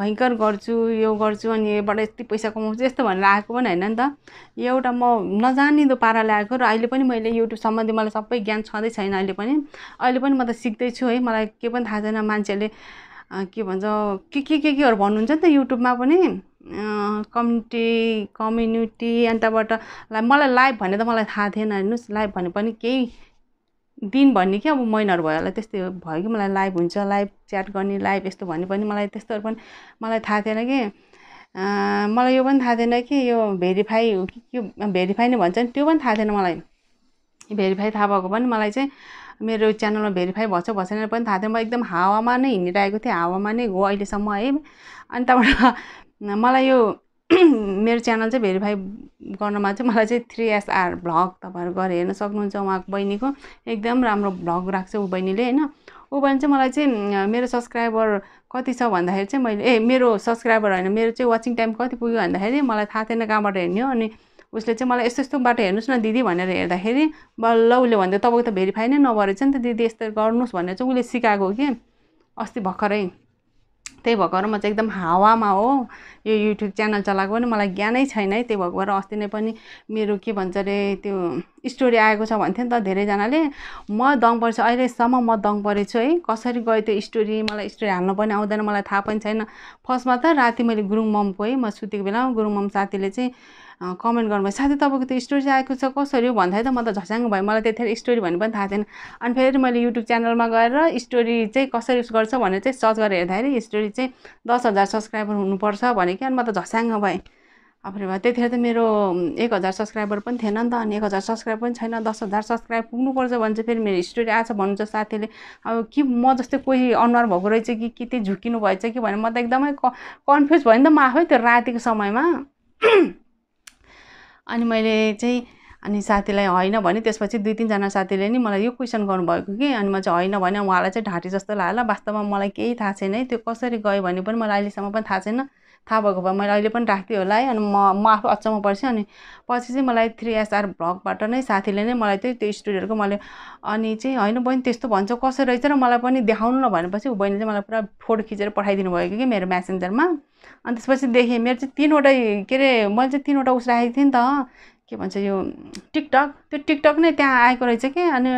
भयङ्कर गर्छु यो गर्छु अनि योबाट यति पैसा कमाउँछु यस्तो भनेर आएको पनि होइन नि त यो एउटा म नजानिँदो पारा आएको र अहिले पनि मैले युट्युब सम्बन्धी मलाई सबै ज्ञान छँदै छैन अहिले पनि अहिले पनि म त सिक्दैछु है मलाई के पनि थाहा छैन मान्छेहरूले के भन्छ के के के केहरू भन्नुहुन्छ नि त युट्युबमा पनि कम्युनिटी कम्युनिटी अन्तबाट त्यहाँबाट मलाई लाइभ भने त मलाई थाहा थिएन हेर्नुहोस् लाइभ भने पनि केही दिन भन्ने कि अब महिनाहरू भयो होला त्यस्तै भयो कि मलाई लाइभ हुन्छ लाइभ च्याट गर्ने लाइभ यस्तो भन्यो पनि मलाई त्यस्तोहरू पनि मलाई थाहा थिएन कि मलाई यो पनि थाहा थिएन कि यो भेरिफाई हो कि के भेरिफाई नै भन्छ नि त्यो पनि थाहा थिएन मलाई भेरिफाई थाहा भएको पनि मलाई चाहिँ मेरो च्यानलमा भेरिफाई भएछ भएछ पनि थाहा थिएन म एकदम हावामा नै हिँडिरहेको थिएँ हावामा नै हो अहिलेसम्म है अनि त्यहाँबाट [laughs] मलाई यो [clears throat] मेरो च्यानल चाहिँ भेरिफाई गर्नमा चाहिँ [laughs] मलाई चाहिँ थ्री एसआर भ्लग तपाईँहरू गएर हेर्न सक्नुहुन्छ उहाँको बहिनीको एकदम राम्रो भ्लग राख्छ ऊ बहिनीले होइन ऊ बहिनी चाहिँ मलाई चाहिँ मेरो सब्सक्राइबर कति छ भन्दाखेरि चाहिँ मैले ए मेरो सब्सक्राइबर होइन मेरो चाहिँ वाचिङ टाइम कति पुग्यो भन्दाखेरि मलाई थाहा थिएन कहाँबाट हेर्ने अनि उसले चाहिँ मलाई यस्तो यस्तो बाटो हेर्नुहोस् न दिदी भनेर हेर्दाखेरि बल्ल उसले भन्दा तपाईँको त भेरिफाई नै नभएर चाहिँ नि त दिदी यस्तो गर्नुहोस् भनेर चाहिँ उसले सिकाएको कि अस्ति भर्खरै त्यही भएर म चाहिँ एकदम हावामा हो यो युट्युब च्यानल चलाएको पनि मलाई ज्ञानै छैन है त्यही भएको भएर अस्ति नै पनि मेरो के भन्छ अरे त्यो स्टोरी आएको छ भन्थ्यो नि त धेरैजनाले म दङ परेछु अहिलेसम्म म दङ परेछु है कसरी गयो त्यो स्टोरी मलाई स्टोरी हाल्नु पनि आउँदैन मलाई थाहा पनि छैन फर्स्टमा त राति मैले गुरुङ ममको है म सुतेको बेला गुरुङ मम साथीले चाहिँ कमेन्ट गर्नुभयो साथी तपाईँको त्यो स्टोरी चाहिँ आएको छ कसरी हो भन्दाखेरि त म त झस्याङ भयो मलाई त्यतिखेर स्टोरी भन्ने पनि थाहा थिएन अनि फेरि मैले युट्युब च्यानलमा गएर स्टोरी चाहिँ कसरी गर्छ भनेर चाहिँ सर्च गरेर हेर्दाखेरि स्टोरी चाहिँ दस हजार सब्सक्राइबर हुनुपर्छ भने कि अनि म त झस्याङ भएँ अब भए त्यतिखेर त मेरो एक हजार सब्सक्राइबर पनि थिएन नि त अनि एक हजार सब्सक्राइबर पनि छैन दस हजार सब्सक्राइब पुग्नुपर्छ भने चाहिँ फेरि मेरो स्टोरी आएछ भन्नुहुन्छ साथीले अब कि म जस्तै कोही अनुहार भएको रहेछ कि कि त्यही झुक्किनु भएछ कि भने म त एकदमै क कन्फ्युज भयो नि त म आफै त्यो रातिको समयमा अनि मैले चाहिँ अनि साथीलाई होइन भने त्यसपछि दुई तिनजना साथीले नि मलाई यो क्वेसन गर्नुभएको कि अनि म चाहिँ होइन भने उहाँलाई चाहिँ ढाँटी जस्तो लाग्यो होला वास्तवमा मलाई केही थाहा छैन है त्यो कसरी गयो भने पनि मलाई अहिलेसम्म पनि थाहा छैन थाहा भएको भए मैले अहिले पनि राख्थेँ होला है अनि म म आफू अचम्म पर्छु अनि पछि चाहिँ मलाई थ्री एसआर भ्लगबाट नै साथीले नै मलाई त्यही त्यो स्टुडियोहरूको मैले अनि चाहिँ होइन बहिनी त्यस्तो भन्छ कसरी रहेछ र मलाई पनि देखाउनु न भनेपछि ऊ बहिनीले चाहिँ मलाई पुरा फोटो खिचेर पठाइदिनु भयो कि मेरो म्यासेन्जरमा अनि त्यसपछि देखेँ मेरो चाहिँ तिनवटै के अरे मैले चाहिँ तिनवटा उस राखेको थिएँ नि त के भन्छ यो टिकटक त्यो टिकटक नै त्यहाँ आएको रहेछ कि अनि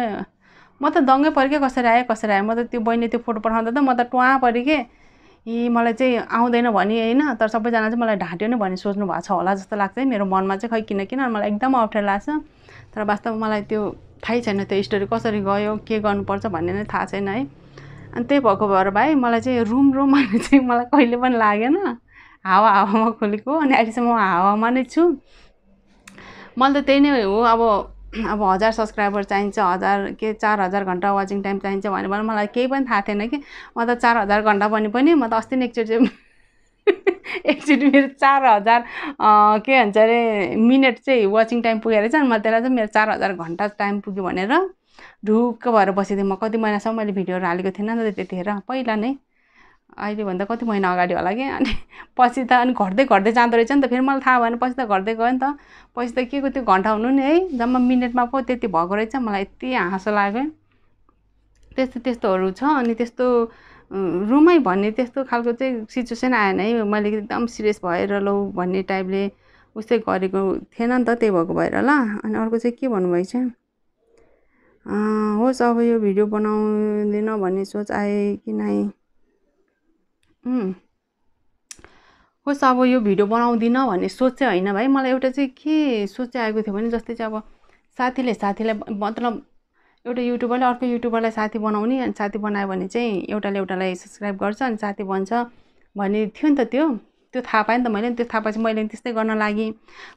म त दङ्गै परेँ क्या कसरी आएँ कसरी आएँ म त त्यो बहिनीले त्यो फोटो पठाउँदा त म त टुवा परेँ कि ए मलाई चाहिँ आउँदैन भने होइन तर सबैजना चाहिँ मलाई ढाँट्यो नै भन्ने सोच्नु भएको छ होला जस्तो लाग्छ है मेरो मनमा चाहिँ खै किन किन मलाई एकदम अप्ठ्यारो लाग्छ तर वास्तवमा मलाई त्यो थाहै छैन त्यो स्टोरी कसरी गयो के गर्नुपर्छ भन्ने नै थाहा छैन है अनि त्यही भएको भएर भाइ मलाई चाहिँ रुम रुम भन्ने चाहिँ मलाई कहिले पनि लागेन हावा हावामा खोलेको अनि अहिलेसम्म म हावामा नै छु मैले त त्यही नै हो अब अब हजार सब्सक्राइबर चाहिन्छ हजार के चार हजार घन्टा वाचिङ टाइम चाहिन्छ भने भने मलाई केही पनि थाहा थिएन कि म त चार हजार घन्टा पनि पनि म त अस्ति नै एकचोटि [laughs] एकचोटि मेरो चार हजार के भन्छ अरे मिनट चाहिँ वाचिङ टाइम पुगेर रहेछ अनि म त्यसलाई चाहिँ मेरो चार हजार घन्टा टाइम पुग्यो भनेर ढुक्क भएर बसेको थिएँ म कति महिनासम्म मैले भिडियोहरू हालेको थिइनँ नि त त्यतिखेर पहिला नै अहिलेभन्दा कति महिना अगाडि होला कि अनि पछि त अनि घट्दै घट्दै जाँदो रहेछ नि त फेरि मलाई थाहा भएन पछि त घट्दै गयो नि त पछि त के को त्यो घन्टा हुनु नि है जम्मा मिनटमा पो त्यति भएको रहेछ मलाई यति हाँसो लाग्यो त्यस्तो त्यस्तोहरू छ अनि त्यस्तो रुमै भन्ने त्यस्तो खालको चाहिँ सिचुएसन आएन है मैले एकदम सिरियस भएर लौ भन्ने टाइपले उस्तै गरेको थिएन नि त त्यही भएको भएर ल अनि अर्को चाहिँ के भन्नुभएछ होस् अब यो भिडियो बनाउँदिनँ भन्ने सोच आए कि नै होस् अब यो भिडियो बनाउँदिनँ भन्ने सोच चाहिँ होइन भाइ मलाई एउटा चाहिँ के सोच आएको थियो भने जस्तै चाहिँ अब साथीले साथीलाई मतलब एउटा युट्युबरले अर्को युट्युबरलाई साथी बनाउने अनि साथी बनायो भने चाहिँ एउटाले एउटालाई सब्सक्राइब गर्छ अनि साथी बन्छ भन्ने थियो नि त त्यो त्यो थाहा पाएँ नि त मैले त्यो थाहा पाएपछि मैले त्यस्तै गर्न लागेँ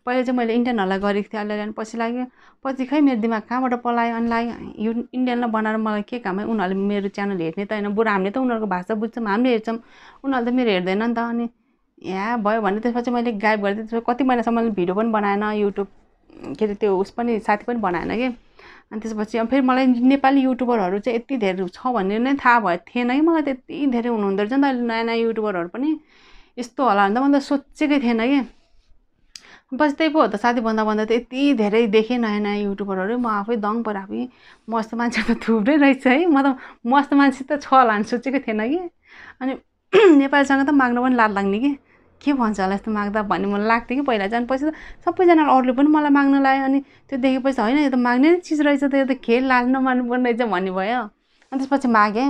पहिला चाहिँ मैले इन्डियनहरूलाई गरेको थिएँ अहिले पछि लाग्यो पछि खै मेरो दिमाग कहाँबाट पलायो अनि लाग्यो यो इन्डियनलाई बनाएर मलाई के काम है उनीहरूले मेरो च्यानल हेर्ने त होइन बरु हामीले त उनीहरूको भाषा बुझ्छौँ हामीले हेर्छौँ उनीहरूले त मेरो हेर्दैन नि त अनि यहाँ भयो भने त्यसपछि मैले गायब गरेँ त्यसपछि कति महिनासम्म भिडियो पनि बनाएन युट्युब के अरे त्यो उस पनि साथी पनि बनाएन कि अनि त्यसपछि अब फेरि मलाई नेपाली युट्युबरहरू चाहिँ यति धेरै छ भन्ने नै थाहा भए थिएन कि मलाई त्यति धेरै हुनुहुँदो रहेछ नि त अहिले नयाँ नयाँ युट्युबरहरू पनि यस्तो होला भने भन्दा मैले सोचेकै थिएन कि बस्दै पो हो त साथी भन्दा भन्दा त यति धेरै देखेँ नयाँ नयाँ युट्युबरहरू म आफै दङ पर मस्त मान्छे त थुप्रै रहेछ है म त मस्त मान्छे त छ होला भने सोचेको थिएन कि अनि [clears throat] नेपालीसँग त माग्न पनि लाज लाग्ने कि के भन्छ होला यस्तो माग्दा भन्ने मलाई लाग्थ्यो कि पहिला जानु पैसा पछि त सबैजनाले अरूले पनि मलाई माग्न लाग्यो अनि त्यो देखेपछि होइन यो त माग्ने नै चिज रहेछ त यो त खेल लाज नमान्नुपर्ने रहेछ भन्ने भयो अनि त्यसपछि मागेँ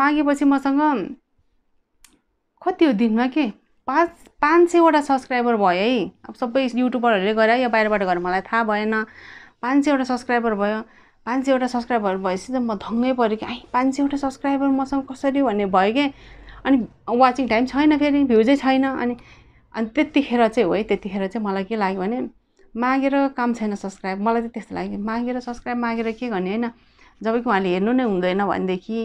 मागेपछि मसँग कति हो दिनमा के पाँच पाँच सयवटा सब्सक्राइबर भयो है अब सबै युट्युबरहरूले गएर या बाहिरबाट गरेर मलाई थाहा भएन पाँच सयवटा सब्सक्राइबर भयो पाँच सयवटा सब्सक्राइबर भएपछि त म धङ्गै पऱ्यो कि आई पाँच सयवटा सब्सक्राइबर मसँग कसरी भन्ने भयो कि अनि वाचिङ टाइम छैन फेरि भ्युजै छैन अनि अनि त्यतिखेर चाहिँ हो है त्यतिखेर चाहिँ मलाई के लाग्यो भने मागेर काम छैन सब्सक्राइब मलाई चाहिँ त्यस्तो लाग्यो मागेर सब्सक्राइब मागेर के गर्ने होइन जब कि उहाँले हेर्नु नै हुँदैन भनेदेखि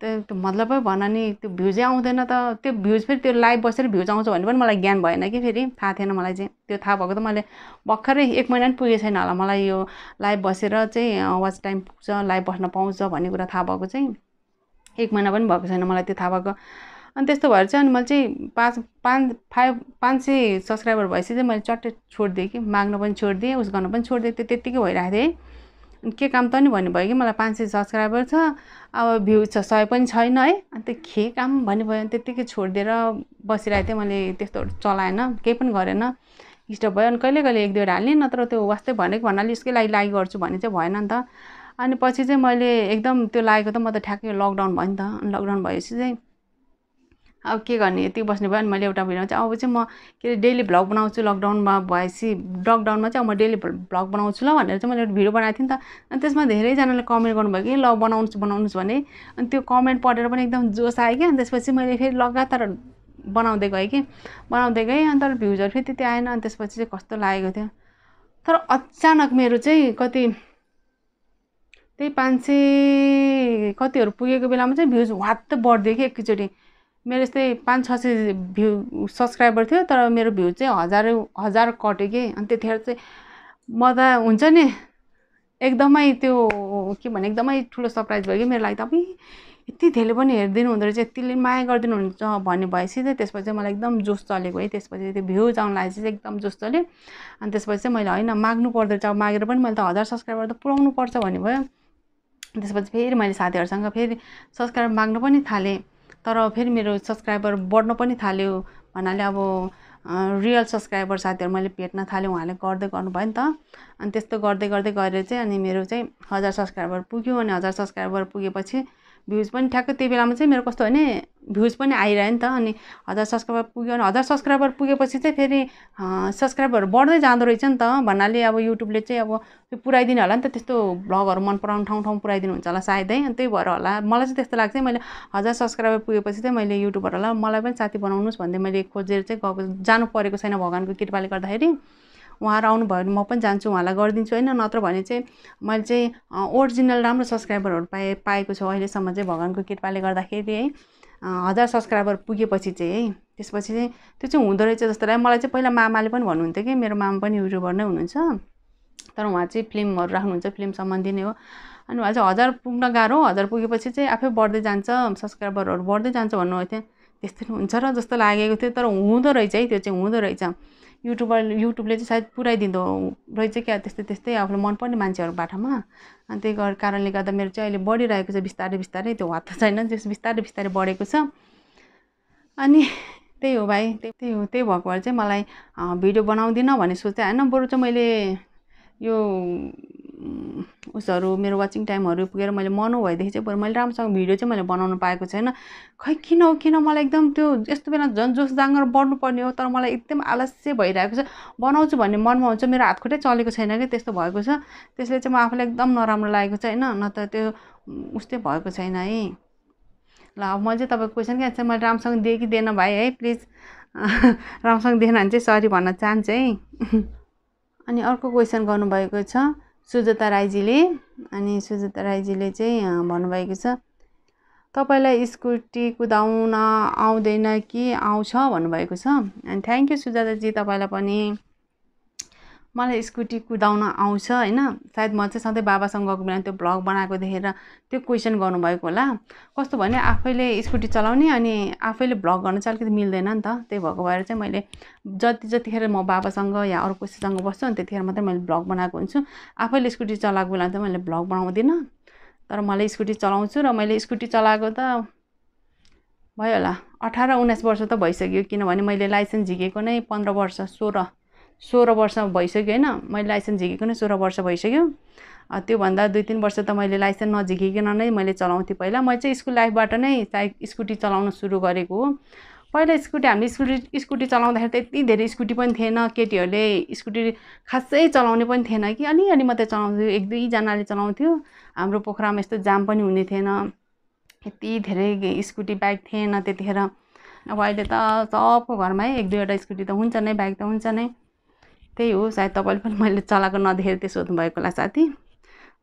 त्यो मतलब मतलबै भन नि त्यो भ्युजै आउँदैन त त्यो भ्युज फेरि त्यो लाइभ बसेर भ्युज आउँछ भने पनि मलाई ज्ञान भएन कि फेरि थाहा थिएन मलाई चाहिँ त्यो थाहा भएको त मैले भर्खरै एक महिना पनि पुगेको छैन होला मलाई यो लाइभ बसेर चाहिँ वाच टाइम पुग्छ लाइभ बस्न पाउँछ भन्ने कुरा थाहा भएको चाहिँ एक महिना पनि भएको छैन मलाई त्यो थाहा भएको अनि त्यस्तो भएर चाहिँ अनि मैले चाहिँ पाँच पाँच फाइभ पाँच सय सब्सक्राइबर भएपछि चाहिँ मैले चट्टै छोडिदिएँ कि माग्न पनि छोडिदिएँ उस गर्न पनि छोडिदिएँ त्यो त्यत्तिकै भइरहेको थिएँ है के काम त नि भन्नुभयो कि मलाई पाँच सय सब्सक्राइबर छ अब भ्यू छ सय पनि छैन है अन्त के काम भन्नुभयो अनि त्यत्तिकै छोडिदिएर बसिरहेको थिएँ मैले त्यस्तो चलाएन केही पनि गरेन डिस्टर्ब भयो अनि कहिले कहिले एक दुईवटा हाल्ने नत्र त्यो वास्तै भनेको भन्नाले यसकै लागि लाइक गर्छु भने चाहिँ भएन नि त अनि पछि चाहिँ मैले एकदम त्यो लागेको त म त ठ्याक्कै लकडाउन भयो नि त अनि लकडाउन भएपछि चाहिँ अब के गर्ने यति बस्ने भयो अनि मैले एउटा भिडियो चाहिँ अब चाहिँ म के अरे डेली भ्लग बनाउँछु लकडाउनमा भएपछि लकडाउनमा चाहिँ अब म डेली भ्लग बनाउँछु ल भनेर चाहिँ मैले एउटा भिडियो बनाएको थिएँ नि त अनि त्यसमा धेरैजनाले कमेन्ट गर्नुभयो कि ल बनाउनुहोस् बनाउनुहोस् भने अनि त्यो कमेन्ट पढेर पनि एकदम जोस आयो कि अनि त्यसपछि मैले फेरि लगातार बनाउँदै गएँ कि बनाउँदै गएँ अनि तर भ्युजहरू फेरि त्यति आएन अनि त्यसपछि चाहिँ कस्तो लागेको थियो तर अचानक मेरो चाहिँ कति त्यही पाँच सय कतिहरू पुगेको बेलामा चाहिँ भ्युज वात्त बढिदियो कि एकैचोटि मेरो यस्तै पाँच छ सय भ्यू सब्सक्राइबर थियो तर मेरो भ्यू चाहिँ हजार हजार कट्यो कि अनि त्यतिखेर चाहिँ म त हुन्छ नि एकदमै त्यो के भने एकदमै ठुलो सरप्राइज भयो कि मेरो लागि त अब यति धेरै पनि हेरिदिनु हुँदो रहेछ यतिले माया गरिदिनु हुन्छ भन्ने भएपछि चाहिँ त्यसपछि चाहिँ मलाई एकदम जोस चलेको है त्यसपछि त्यो भ्यू आउनु लागेपछि चाहिँ एकदम जोस चल्यो अनि त्यसपछि चाहिँ मैले होइन माग्नु पर्दो रहेछ मागेर पनि मैले त हजार सब्सक्राइबर त पुऱ्याउनु पर्छ भन्ने भयो त्यसपछि फेरि मैले साथीहरूसँग फेरि सब्सक्राइबर माग्नु पनि थालेँ तर फेरि मेरो सब्सक्राइबर बढ्न पनि थाल्यो भन्नाले अब रियल सब्सक्राइबर साथीहरू मैले भेट्न थालेँ उहाँले गर्दै गर्नुभयो नि त अनि त्यस्तो गर्दै गर्दै गएर चाहिँ अनि मेरो चाहिँ हजार सब्सक्राइबर पुग्यो अनि हजार सब्सक्राइबर पुगेपछि भ्युज पनि ठ्याक्क त्यही बेलामा चाहिँ मेरो कस्तो भने भ्युज पनि आइरह्यो नि त अनि हजार सब्सक्राइबर पुग्यो अनि हजार सब्सक्राइबर पुगेपछि चाहिँ फेरि सब्सक्राइबर बढ्दै जाँदो रहेछ नि त भन्नाले अब युट्युबले चाहिँ अब त्यो पुऱ्याइदिनु होला नि त त्यस्तो भ्लगहरू मन पराउने ठाउँ ठाउँ पुऱ्याइदिनु हुन्छ होला सायदै अनि त्यही भएर होला मलाई चाहिँ त्यस्तो लाग्छ मैले हजार सब्सक्राइबर पुगेपछि चाहिँ मैले युट्युबहरूलाई मलाई पनि साथी बनाउनुहोस् भन्दै मैले खोजेर चाहिँ गएको जानु परेको छैन भगवान्को कृपाले गर्दाखेरि उहाँहरू आउनुभयो भने म पनि जान्छु उहाँलाई गरिदिन्छु होइन नत्र भने चाहिँ मैले चाहिँ ओरिजिनल राम्रो सब्सक्राइबरहरू पाए पाएको छु अहिलेसम्म चाहिँ भगवान्को कृपाले गर्दाखेरि है हजार सब्सक्राइबर पुगेपछि चाहिँ है त्यसपछि चाहिँ त्यो चाहिँ हुँदो रहेछ जस्तो लाग्यो मलाई चाहिँ पहिला मामाले पनि भन्नुहुन्थ्यो कि मेरो मामा पनि युट्युबर नै हुनुहुन्छ तर उहाँ चाहिँ फिल्महरू राख्नुहुन्छ फिल्म सम्बन्धी नै हो अनि उहाँ चाहिँ हजार पुग्न गाह्रो हजार पुगेपछि चाहिँ आफै बढ्दै जान्छ सब्सक्राइबरहरू बढ्दै जान्छ भन्नुभएको थियो त्यस्तै हुन्छ र जस्तो लागेको थियो तर हुँदो रहेछ है त्यो चाहिँ हुँदो रहेछ युट्युबर युट्युबले चाहिँ सायद पुऱ्याइदिँदो रहेछ क्या त्यस्तै त्यस्तै आफूले मनपर्ने मान्छेहरू बाटोमा अनि त्यही कारणले गर्दा मेरो चाहिँ अहिले बढिरहेको छ बिस्तारै बिस्तारै त्यो हत छैन त्यस बिस्तारै बिस्तारै बढेको छ अनि त्यही हो भाइ त्यही हो त्यही भएको भएर चाहिँ मलाई भिडियो बनाउँदिनँ भन्ने सोचेँ होइन बरु चाहिँ मैले यो उसहरू मेरो वाचिङ टाइमहरू पुगेर मैले मनो भएदेखि चाहिँ बरु मैले राम्रोसँग भिडियो चाहिँ मैले बनाउनु पाएको छैन खै किन हो किन मलाई एकदम त्यो यस्तो बेला झन् जोस जाँगर बढ्नुपर्ने हो तर मलाई एकदम आलस्य भइरहेको छ बनाउँछु भन्ने मनमा हुन्छ मेरो हातखुट्टै चलेको छैन कि त्यस्तो भएको छ त्यसले चाहिँ म आफूलाई एकदम नराम्रो लागेको छ होइन न त त्यो उस्तै भएको छैन है ल अब मैले चाहिँ तपाईँको क्वेसन क्या मैले राम्रोसँग दिएँ कि दिएन भाइ है प्लिज [laughs] राम्रोसँग दिएन भने चाहिँ सरी भन्न चाहन्छु है [laughs] अनि अर्को क्वेसन गर्नुभएको छ सुजाता राईजीले अनि सुजाता राईजीले चाहिँ भन्नुभएको छ तपाईँलाई स्कुटी कुदाउन आउँदैन कि आउँछ भन्नुभएको छ अनि थ्याङ्क यू सुजाताजी तपाईँलाई पनि मलाई स्कुटी कुदाउन आउँछ होइन सायद म चाहिँ सधैँ बाबासँग गएको बेलामा त्यो भ्लग बनाएको देखेर त्यो क्वेसन गर्नुभएको होला कस्तो भने आफैले स्कुटी चलाउने अनि आफैले भ्लग गर्न चाहिँ अलिकति मिल्दैन नि त त्यही भएको भएर चाहिँ मैले जति जतिखेर म बाबासँग या अरू कसैसँग बस्छु अनि त्यतिखेर मात्रै मैले भ्लग बनाएको हुन्छु आफैले स्कुटी चलाएको बेलामा चाहिँ मैले भ्लग बनाउँदिनँ तर मलाई स्कुटी चलाउँछु र मैले स्कुटी चलाएको त भयो होला अठार उन्नाइस वर्ष त भइसक्यो किनभने मैले लाइसेन्स झिकेको नै पन्ध्र वर्ष सोह्र सोह्र वर्ष भइसक्यो होइन मैले लाइसेन्स झिकेको नै सोह्र वर्ष भइसक्यो त्योभन्दा दुई तिन वर्ष त मैले लाइसेन्स नझिकिकन नै मैले चलाउँथेँ पहिला मैले चाहिँ स्कुल लाइफबाट नै साइक स्कुटी चलाउन सुरु गरेको हो पहिला स्कुटी हामीले स्कुटी स्कुटी चलाउँदाखेरि त यति धेरै स्कुटी पनि थिएन केटीहरूले स्कुटी खासै चलाउने पनि थिएन कि अलिअलि मात्रै चलाउँथ्यो एक दुईजनाले चलाउँथ्यो हाम्रो पोखरामा यस्तो जाम पनि हुने थिएन यति धेरै स्कुटी बाइक थिएन त्यतिखेर अब अहिले त सबको घरमै एक दुईवटा स्कुटी त हुन्छ नै बाइक त हुन्छ नै त्यही हो सायद तपाईँले पनि मैले चलाएको नदेखेर त्यो सोध्नुभएको होला साथी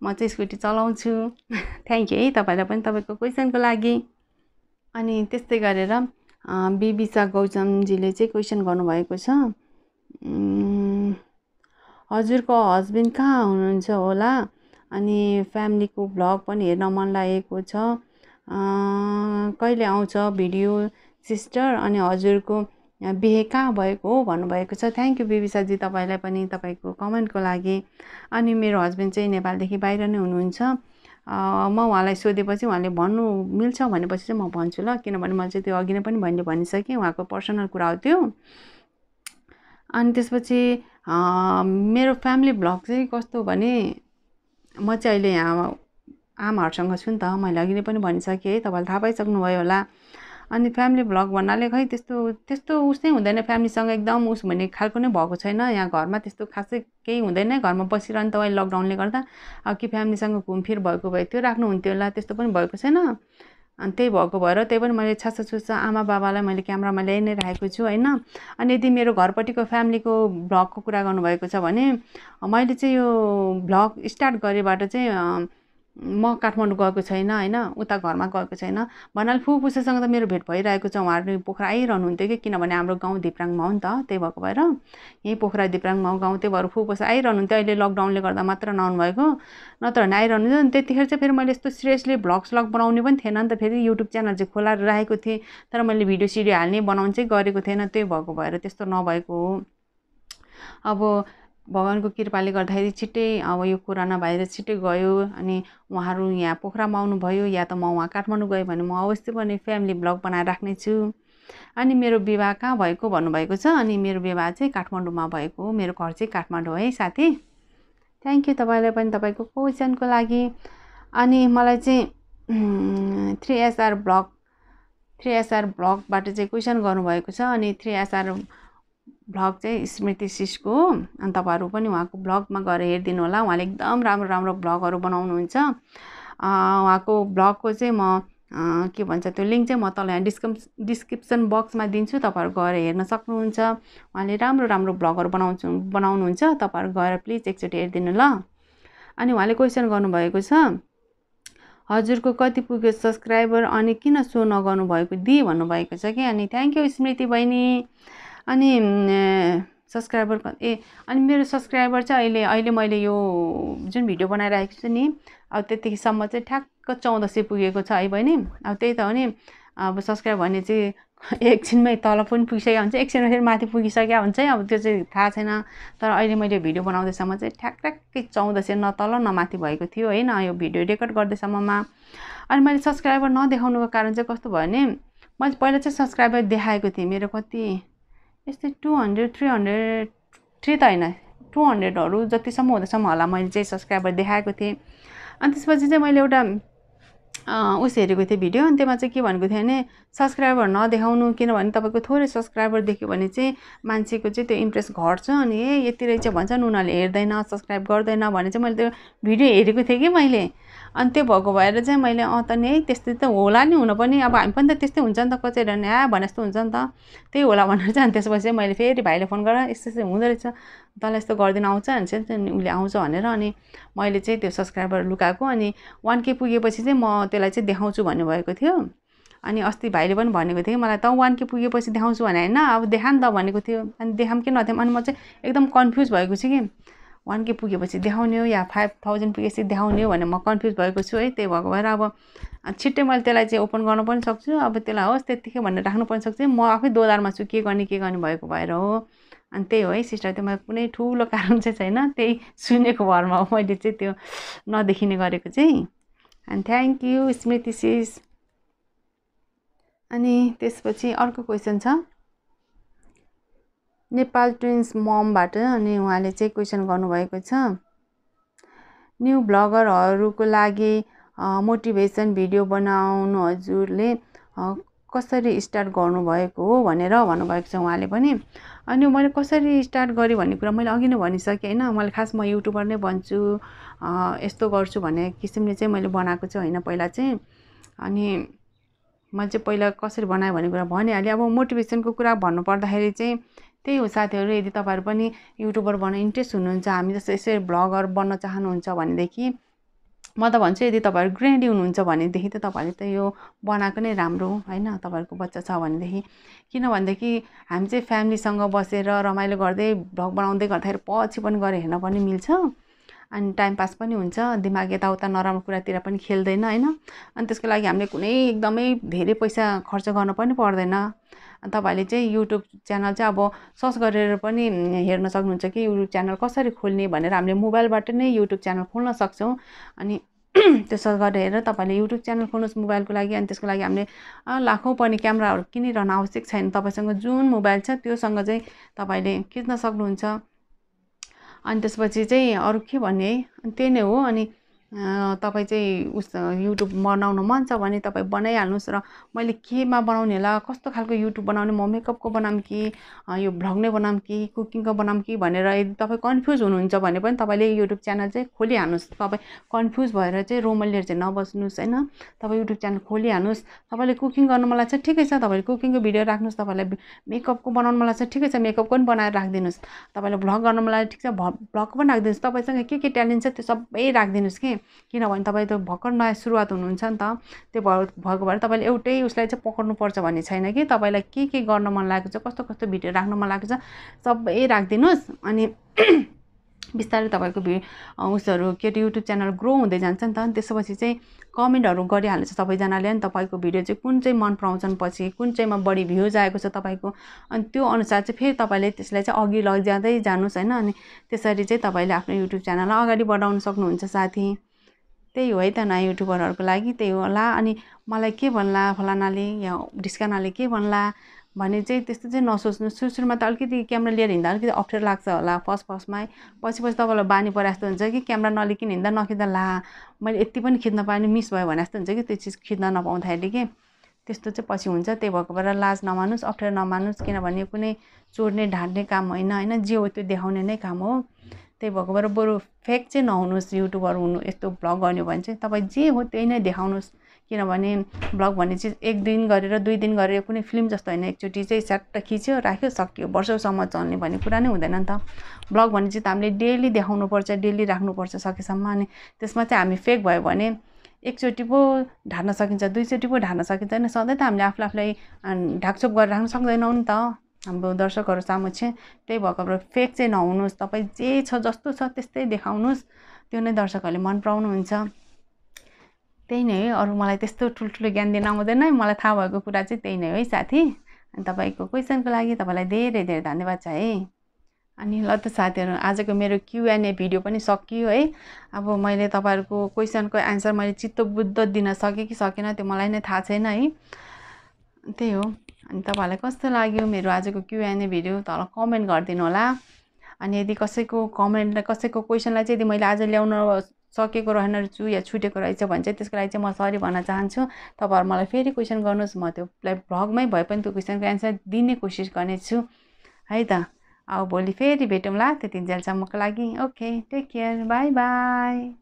म चाहिँ स्कुटी चलाउँछु थ्याङ्क यू है तपाईँलाई पनि तपाईँको क्वेसनको लागि अनि त्यस्तै गरेर बिबिसा गौचमजीले चाहिँ क्वेसन गर्नुभएको छ हजुरको हस्बेन्ड कहाँ हुनुहुन्छ होला अनि फ्यामिलीको भ्लग पनि हेर्न मन लागेको छ कहिले आउँछ भिडियो सिस्टर अनि हजुरको बिहे कहाँ भएको हो भन्नुभएको छ थ्याङ्क यू बिबिसाजी तपाईँलाई पनि तपाईँको कमेन्टको लागि अनि मेरो हस्बेन्ड चाहिँ नेपालदेखि बाहिर नै हुनुहुन्छ म उहाँलाई सोधेपछि उहाँले भन्नु मिल्छ भनेपछि चाहिँ म भन्छु ल किनभने मैले चाहिँ त्यो अघि नै पनि मैले भनिसकेँ उहाँको पर्सनल कुरा हो त्यो अनि त्यसपछि मेरो फ्यामिली ब्लग चाहिँ कस्तो भने म चाहिँ अहिले यहाँ आमाहरूसँग छु नि त मैले अघि नै पनि भनिसकेँ है तपाईँलाई थाहा पाइसक्नुभयो होला अनि फ्यामिली भ्लग भन्नाले खै त्यस्तो त्यस्तो उस नै हुँदैन फ्यामिलीसँग एकदम उस भन्ने खालको नै भएको छैन यहाँ घरमा त्यस्तो खासै केही हुँदैन घरमा बसिरहनु त अहिले लकडाउनले गर्दा अब कि फ्यामिलीसँग घुमफिर भएको भए त्यो राख्नुहुन्थ्यो होला त्यस्तो पनि भएको छैन अनि त्यही भएको भएर त्यही पनि मैले छासा छुच्चा आमा बाबालाई मैले क्यामरामा ल्याइ नै राखेको छु होइन अनि यदि मेरो घरपट्टिको फ्यामिलीको भ्लगको कुरा गर्नुभएको छ भने मैले चाहिँ यो भ्लग स्टार्ट गरेबाट चाहिँ म काठमाडौँ गएको छैन होइन उता घरमा गएको छैन भन्नाले फुपुसासँग त मेरो भेट भइरहेको छ उहाँहरू पोखरा आइरहनुहुन्थ्यो कि किनभने हाम्रो गाउँ धिप्राङमा हो नि त त्यही भएको भएर यहीँ पोखरा धिप्राङमा हो गाउँ त्यही भएर फुपुस आइरहनुहुन्थ्यो अहिले लकडाउनले गर्दा मात्र नआउनुभएको नत्र भने आइरहनुहुन्थ्यो अनि त्यतिखेर चाहिँ फेरि मैले यस्तो सिरियसली भ्लग स्लग बनाउने पनि थिएन नि त फेरि युट्युब च्यानल चाहिँ खोलाएर राखेको थिएँ तर मैले भिडियो सिडियो हाल्ने बनाउनु चाहिँ गरेको थिएन त्यही भएको भएर त्यस्तो नभएको हो अब भगवान्को कृपाले गर्दाखेरि छिट्टै अब यो कोरोना भाइरस छिट्टै गयो अनि उहाँहरू यहाँ पोखरामा आउनुभयो या त म उहाँ काठमाडौँ गएँ भने म अवश्य पनि फ्यामिली ब्लग बनाएर राख्नेछु अनि मेरो विवाह कहाँ भएको भन्नुभएको छ अनि मेरो विवाह चाहिँ काठमाडौँमा भएको हो मेरो घर चाहिँ काठमाडौँ है साथी थ्याङ्क यू तपाईँलाई पनि तपाईँको क्वेसनको लागि अनि मलाई चाहिँ three SR blog three SR ब्लगबाट चाहिँ क्वेसन गर्नुभएको छ अनि थ्री एसआर भ्लग चाहिँ स्मृति सिसको हो अनि तपाईँहरू पनि उहाँको भ्लगमा गएर हेरिदिनु होला उहाँले एकदम राम्रो राम्रो भ्लगहरू बनाउनुहुन्छ उहाँको भ्लगको चाहिँ म के भन्छ त्यो लिङ्क चाहिँ म तल यहाँ डिस्क डिस्क्रिप्सन बक्समा दिन्छु तपाईँहरू गएर हेर्न सक्नुहुन्छ उहाँले राम्रो राम्रो भ्लगहरू बनाउँछु बनाउनुहुन्छ तपाईँहरू गएर प्लिज एकचोटि हेरिदिनु ल अनि उहाँले क्वेसन गर्नुभएको छ हजुरको कति पुग्यो सब्सक्राइबर अनि किन सो नगर्नु भएको दि भन्नुभएको छ कि अनि थ्याङ्क यू स्मृति बहिनी अनि सब्सक्राइबर ए अनि मेरो सब्सक्राइबर चाहिँ अहिले अहिले मैले यो जुन भिडियो बनाइरहेको छु नि अब त्यतिसम्म चाहिँ ठ्याक्क चौध सय पुगेको छ है बहिनी अब त्यही त हो नि अब सब्सक्राइब भने चाहिँ [laughs] एकछिनमै तल पनि पुगिसकेको हुन्छ एकछिनमा फेरि माथि पुगिसकेको हुन्छ है अब त्यो चाहिँ थाहा छैन तर अहिले मैले भिडियो बनाउँदैसम्म चाहिँ ठ्याक्कै चौध सय न तल न माथि भएको थियो होइन यो भिडियो रेकर्ड गर्दैसम्ममा अनि मैले सब्सक्राइबर नदेखाउनुको कारण चाहिँ कस्तो भयो भने मैले पहिला चाहिँ सब्सक्राइबर देखाएको थिएँ मेरो कति यस्तै two hundred three hundred three त होइन टु हन्ड्रेडहरू जतिसम्म हुँदैसम्म होला मैले चाहिँ सब्सक्राइबर देखाएको थिएँ अनि त्यसपछि चाहिँ मैले एउटा उस हेरेको थिएँ भिडियो अनि त्यसमा चाहिँ के भनेको थियो भने सब्सक्राइबर नदेखाउनु किनभने तपाईँको थोरै सब्सक्राइबर देख्यो भने चाहिँ मान्छेको चाहिँ त्यो इन्ट्रेस्ट घट्छ अनि ए यति रहेछ भन्छ नि उनीहरूले हेर्दैन सब्सक्राइब गर्दैन भने चाहिँ मैले त्यो भिडियो हेरेको थिएँ कि मैले अनि त्यो भएको भएर चाहिँ मैले अँ त नि त्यस्तै त होला नि हुन पनि अब हामी पनि त त्यस्तै हुन्छ नि त कसैले आ भने जस्तो हुन्छ नि त त्यही होला भनेर चाहिँ अनि त्यसपछि मैले फेरि भाइले फोन गरेर यस्तो यस्तो हुँदो रहेछ तँलाई यस्तो गरिदिनु आउँछ भने चाहिँ उसले आउँछ भनेर अनि मैले चाहिँ त्यो सब्सक्राइबर लुकाएको अनि वान के पुगेपछि चाहिँ म त्यसलाई चाहिँ देखाउँछु भन्नुभएको थियो अनि अस्ति भाइले पनि भनेको थिएँ मलाई त वान के पुगेपछि देखाउँछु भने होइन अब देखा नि त भनेको थियो अनि देखाऊँ कि नदेऊँ अनि म चाहिँ एकदम कन्फ्युज भएको छु कि वान के पुगेपछि देखाउने हो या फाइभ थाउजन्ड पुगेपछि देखाउने हो भनेर म कन्फ्युज भएको छु है त्यही भएको भएर अब छिट्टै मैले त्यसलाई चाहिँ ओपन गर्न पनि सक्छु अब त्यसलाई होस् त्यतिकै भनेर राख्नु पनि सक्छु म आफै दोधारमा छु के गर्ने के गर्ने भएको भएर हो अनि त्यही हो है सिस्टर त्यो मलाई कुनै ठुलो कारण चाहिँ छैन त्यही सुनेको भरमा हो मैले चाहिँ त्यो नदेखिने गरेको चाहिँ अनि थ्याङ्क यू स्मृति सिस अनि त्यसपछि अर्को क्वेसन छ नेपाल ट्विन्स ममबाट अनि उहाँले चाहिँ क्वेसन गर्नुभएको छ न्यू ब्लगरहरूको लागि मोटिभेसन भिडियो बनाउनु हजुरले कसरी स्टार्ट गर्नुभएको हो भनेर भन्नुभएको छ उहाँले पनि अनि मैले कसरी स्टार्ट गरेँ भन्ने कुरा मैले अघि नै भनिसकेँ होइन मैले खास म युट्युबर नै भन्छु यस्तो गर्छु भन्ने किसिमले चाहिँ मैले बनाएको चाहिँ होइन पहिला चाहिँ अनि मैले चाहिँ पहिला कसरी बनाएँ भन्ने कुरा भनिहालेँ अब मोटिभेसनको कुरा भन्नुपर्दाखेरि चाहिँ त्यही हो साथीहरू यदि तपाईँहरू पनि युट्युबर बन्न इन्ट्रेस्ट हुनुहुन्छ हामी जस्तो यसरी भ्लगर बन्न चाहनुहुन्छ भनेदेखि म त भन्छु यदि तपाईँहरू गृहिणी हुनुहुन्छ भनेदेखि त तपाईँहरूले त यो बनाएको नै राम्रो होइन तपाईँहरूको बच्चा छ भनेदेखि किनभनेदेखि हामी चाहिँ फ्यामिलीसँग बसेर रमाइलो गर्दै भ्लग बनाउँदै गर्दाखेरि पछि पनि गएर हेर्न पनि मिल्छ अनि टाइम पास पनि हुन्छ दिमाग यताउता नराम्रो कुरातिर पनि खेल्दैन होइन अनि त्यसको लागि हामीले कुनै एकदमै धेरै पैसा खर्च गर्नु पनि पर्दैन तपाईँहरूले चाहिँ युट्युब च्यानल चाहिँ अब सर्च गरेर पनि हेर्न सक्नुहुन्छ कि युट्युब च्यानल कसरी खोल्ने भनेर हामीले मोबाइलबाट नै युट्युब च्यानल खोल्न सक्छौँ अनि [clears throat] त्यसो गरेर हेरेर तपाईँले युट्युब च्यानल खोल्नुहोस् मोबाइलको लागि अनि त्यसको लागि हामीले लाखौँ पनि क्यामेराहरू किनिरहन आवश्यक छैन तपाईँसँग जुन मोबाइल छ त्योसँग चाहिँ तपाईँले खिच्न सक्नुहुन्छ अनि त्यसपछि चाहिँ अरू के भन्ने है त्यही नै हो अनि तपाईँ चाहिँ उस युट्युब बनाउनु मन छ भने तपाईँ बनाइहाल्नुहोस् र मैले केमा बनाउने होला कस्तो खालको युट्युब बनाउने म मेकअपको बनाऊँ कि यो भ्लग नै बनाऊँ कि कुकिङको बनाऊँ कि भनेर यदि तपाईँ कन्फ्युज हुनुहुन्छ भने पनि तपाईँले युट्युब च्यानल चाहिँ खोलिहाल्नुहोस् तपाईँ कन्फ्युज भएर चाहिँ लिएर चाहिँ नबस्नुहोस् होइन तपाईँ युट्युब च्यानल खोलिहाल्नुहोस् तपाईँले कुकिङ गर्नु मलाई चाहिँ ठिकै छ तपाईँले कुकिङको भिडियो राख्नुहोस् तपाईँलाई मेकअपको बनाउनु मलाई चाहिँ ठिकै छ मेकअपको पनि बनाएर राखिदिनुहोस् तपाईँले भ्लग गर्नु मलाई ठिक छ भ्लग पनि राखिदिनुहोस् तपाईँसँग के के ट्यालेन्ट छ त्यो सबै राखिदिनुहोस् कि किनभने तपाईँ त भर्खर नयाँ सुरुवात हुनुहुन्छ नि त त्यो भयो भएको भएर तपाईँले एउटै उसलाई चाहिँ पक्राउनुपर्छ भन्ने छैन कि तपाईँलाई के के गर्न मन लागेको छ कस्तो कस्तो भिडियो राख्न मन लागेको छ सबै राखिदिनुहोस् अनि [clears throat] बिस्तारै तपाईँको भि उसहरू के अरे युट्युब च्यानल ग्रो हुँदै जान्छ नि त अनि त्यसपछि चाहिँ कमेन्टहरू गरिहाल्छ सबैजनाले अनि तपाईँको भिडियो चाहिँ कुन चाहिँ मन पराउँछन् पछि कुन चाहिँमा बढी भ्युज आएको छ तपाईँको अनि त्यो अनुसार चाहिँ फेरि तपाईँले त्यसलाई चाहिँ अघि लैजाँदै जानुहोस् होइन अनि त्यसरी चाहिँ तपाईँले आफ्नो युट्युब च्यानललाई अगाडि बढाउन सक्नुहुन्छ साथी त्यही हो है त नयाँ युट्युबरहरूको लागि त्यही होला अनि मलाई के भन्ला फलानाले या ढिस्कानाले के भन्ला भने चाहिँ त्यस्तो चाहिँ नसोच्नु सुरु सुरुमा त अलिकति क्यामेरा लिएर हिँड्दा अलिकति अप्ठ्यारो लाग्छ होला फर्स्ट फर्स्टमा है पछि पछि तपाईँलाई बानी परे जस्तो हुन्छ कि क्यामेरा नलिकन हिँड्दा नखिँदा ला मैले यति पनि खिच्न पाएँ मिस भयो भने जस्तो हुन्छ कि त्यो चिज खिच्न नपाउँदाखेरि कि त्यस्तो चाहिँ पछि हुन्छ त्यही भएको भएर लाज नमान्नुहोस् अप्ठ्यारो नमान्नुहोस् किनभने कुनै चोर्ने ढाँट्ने काम होइन होइन जे हो त्यो देखाउने नै काम हो त्यही भएकोबाट बरु फेक चाहिँ नहुनुहोस् युट्युबर हुनु यस्तो भ्लग गर्ने भने चाहिँ तपाईँ जे हो त्यही नै देखाउनुहोस् किनभने भ्लग भन्ने चिज एक दिन गरेर दुई दिन गरेर कुनै फिल्म जस्तो होइन एकचोटि चाहिँ स्याट्ट खिच्यो राख्यो सक्यो वर्षौँसम्म चल्ने भन्ने कुरा नै हुँदैन नि त ब्लग भन्ने चिज त हामीले डेली देखाउनुपर्छ डेली राख्नुपर्छ सकेसम्म अनि त्यसमा चाहिँ हामी फेक भयो भने एकचोटि पो ढार्न सकिन्छ दुईचोटि पो ढार्न सकिन्छ नि सधैँ त हामीले आफूले आफूलाई ढाकछोप गरेर राख्न सक्दैनौँ नि त हाम्रो दर्शकहरू सामु चाहिँ त्यही भएको फेक चाहिँ नहुनुहोस् तपाईँ जे छ जस्तो छ त्यस्तै देखाउनुहोस् त्यो नै दर्शकहरूले मन पराउनुहुन्छ त्यही नै है अरू मलाई त्यस्तो ठुल्ठुलो ज्ञान दिन आउँदैन है मलाई थाहा भएको कुरा चाहिँ त्यही नै है साथी अनि तपाईँको क्वेसनको लागि तपाईँलाई धेरै धेरै धन्यवाद छ है अनि ल त साथीहरू आजको मेरो क्युएनए भिडियो पनि सकियो है अब मैले तपाईँहरूको क्वेसनको एन्सर मैले चित्त बुद्ध दिन सकेँ कि सकेन त्यो मलाई नै थाहा छैन है त्यही हो अनि तपाईँहरूलाई कस्तो लाग्यो मेरो आजको क्युएनए भिडियो तल कमेन्ट गरिदिनु होला अनि यदि कसैको कमेन्टलाई कसैको क्वेसनलाई चाहिँ यदि मैले आज ल्याउन सकेको रहेन रहेछु या छुटेको रहेछ भने चाहिँ त्यसको लागि चाहिँ म सरी भन्न चाहन्छु तपाईँहरू मलाई फेरि क्वेसन गर्नुहोस् म त्यो लाइक भ्लगमै भए पनि त्यो क्वेसनको एन्सर दिने कोसिस गर्नेछु है त अब भोलि फेरि भेटौँला त्यति जेलसम्मको लागि okay take care bye by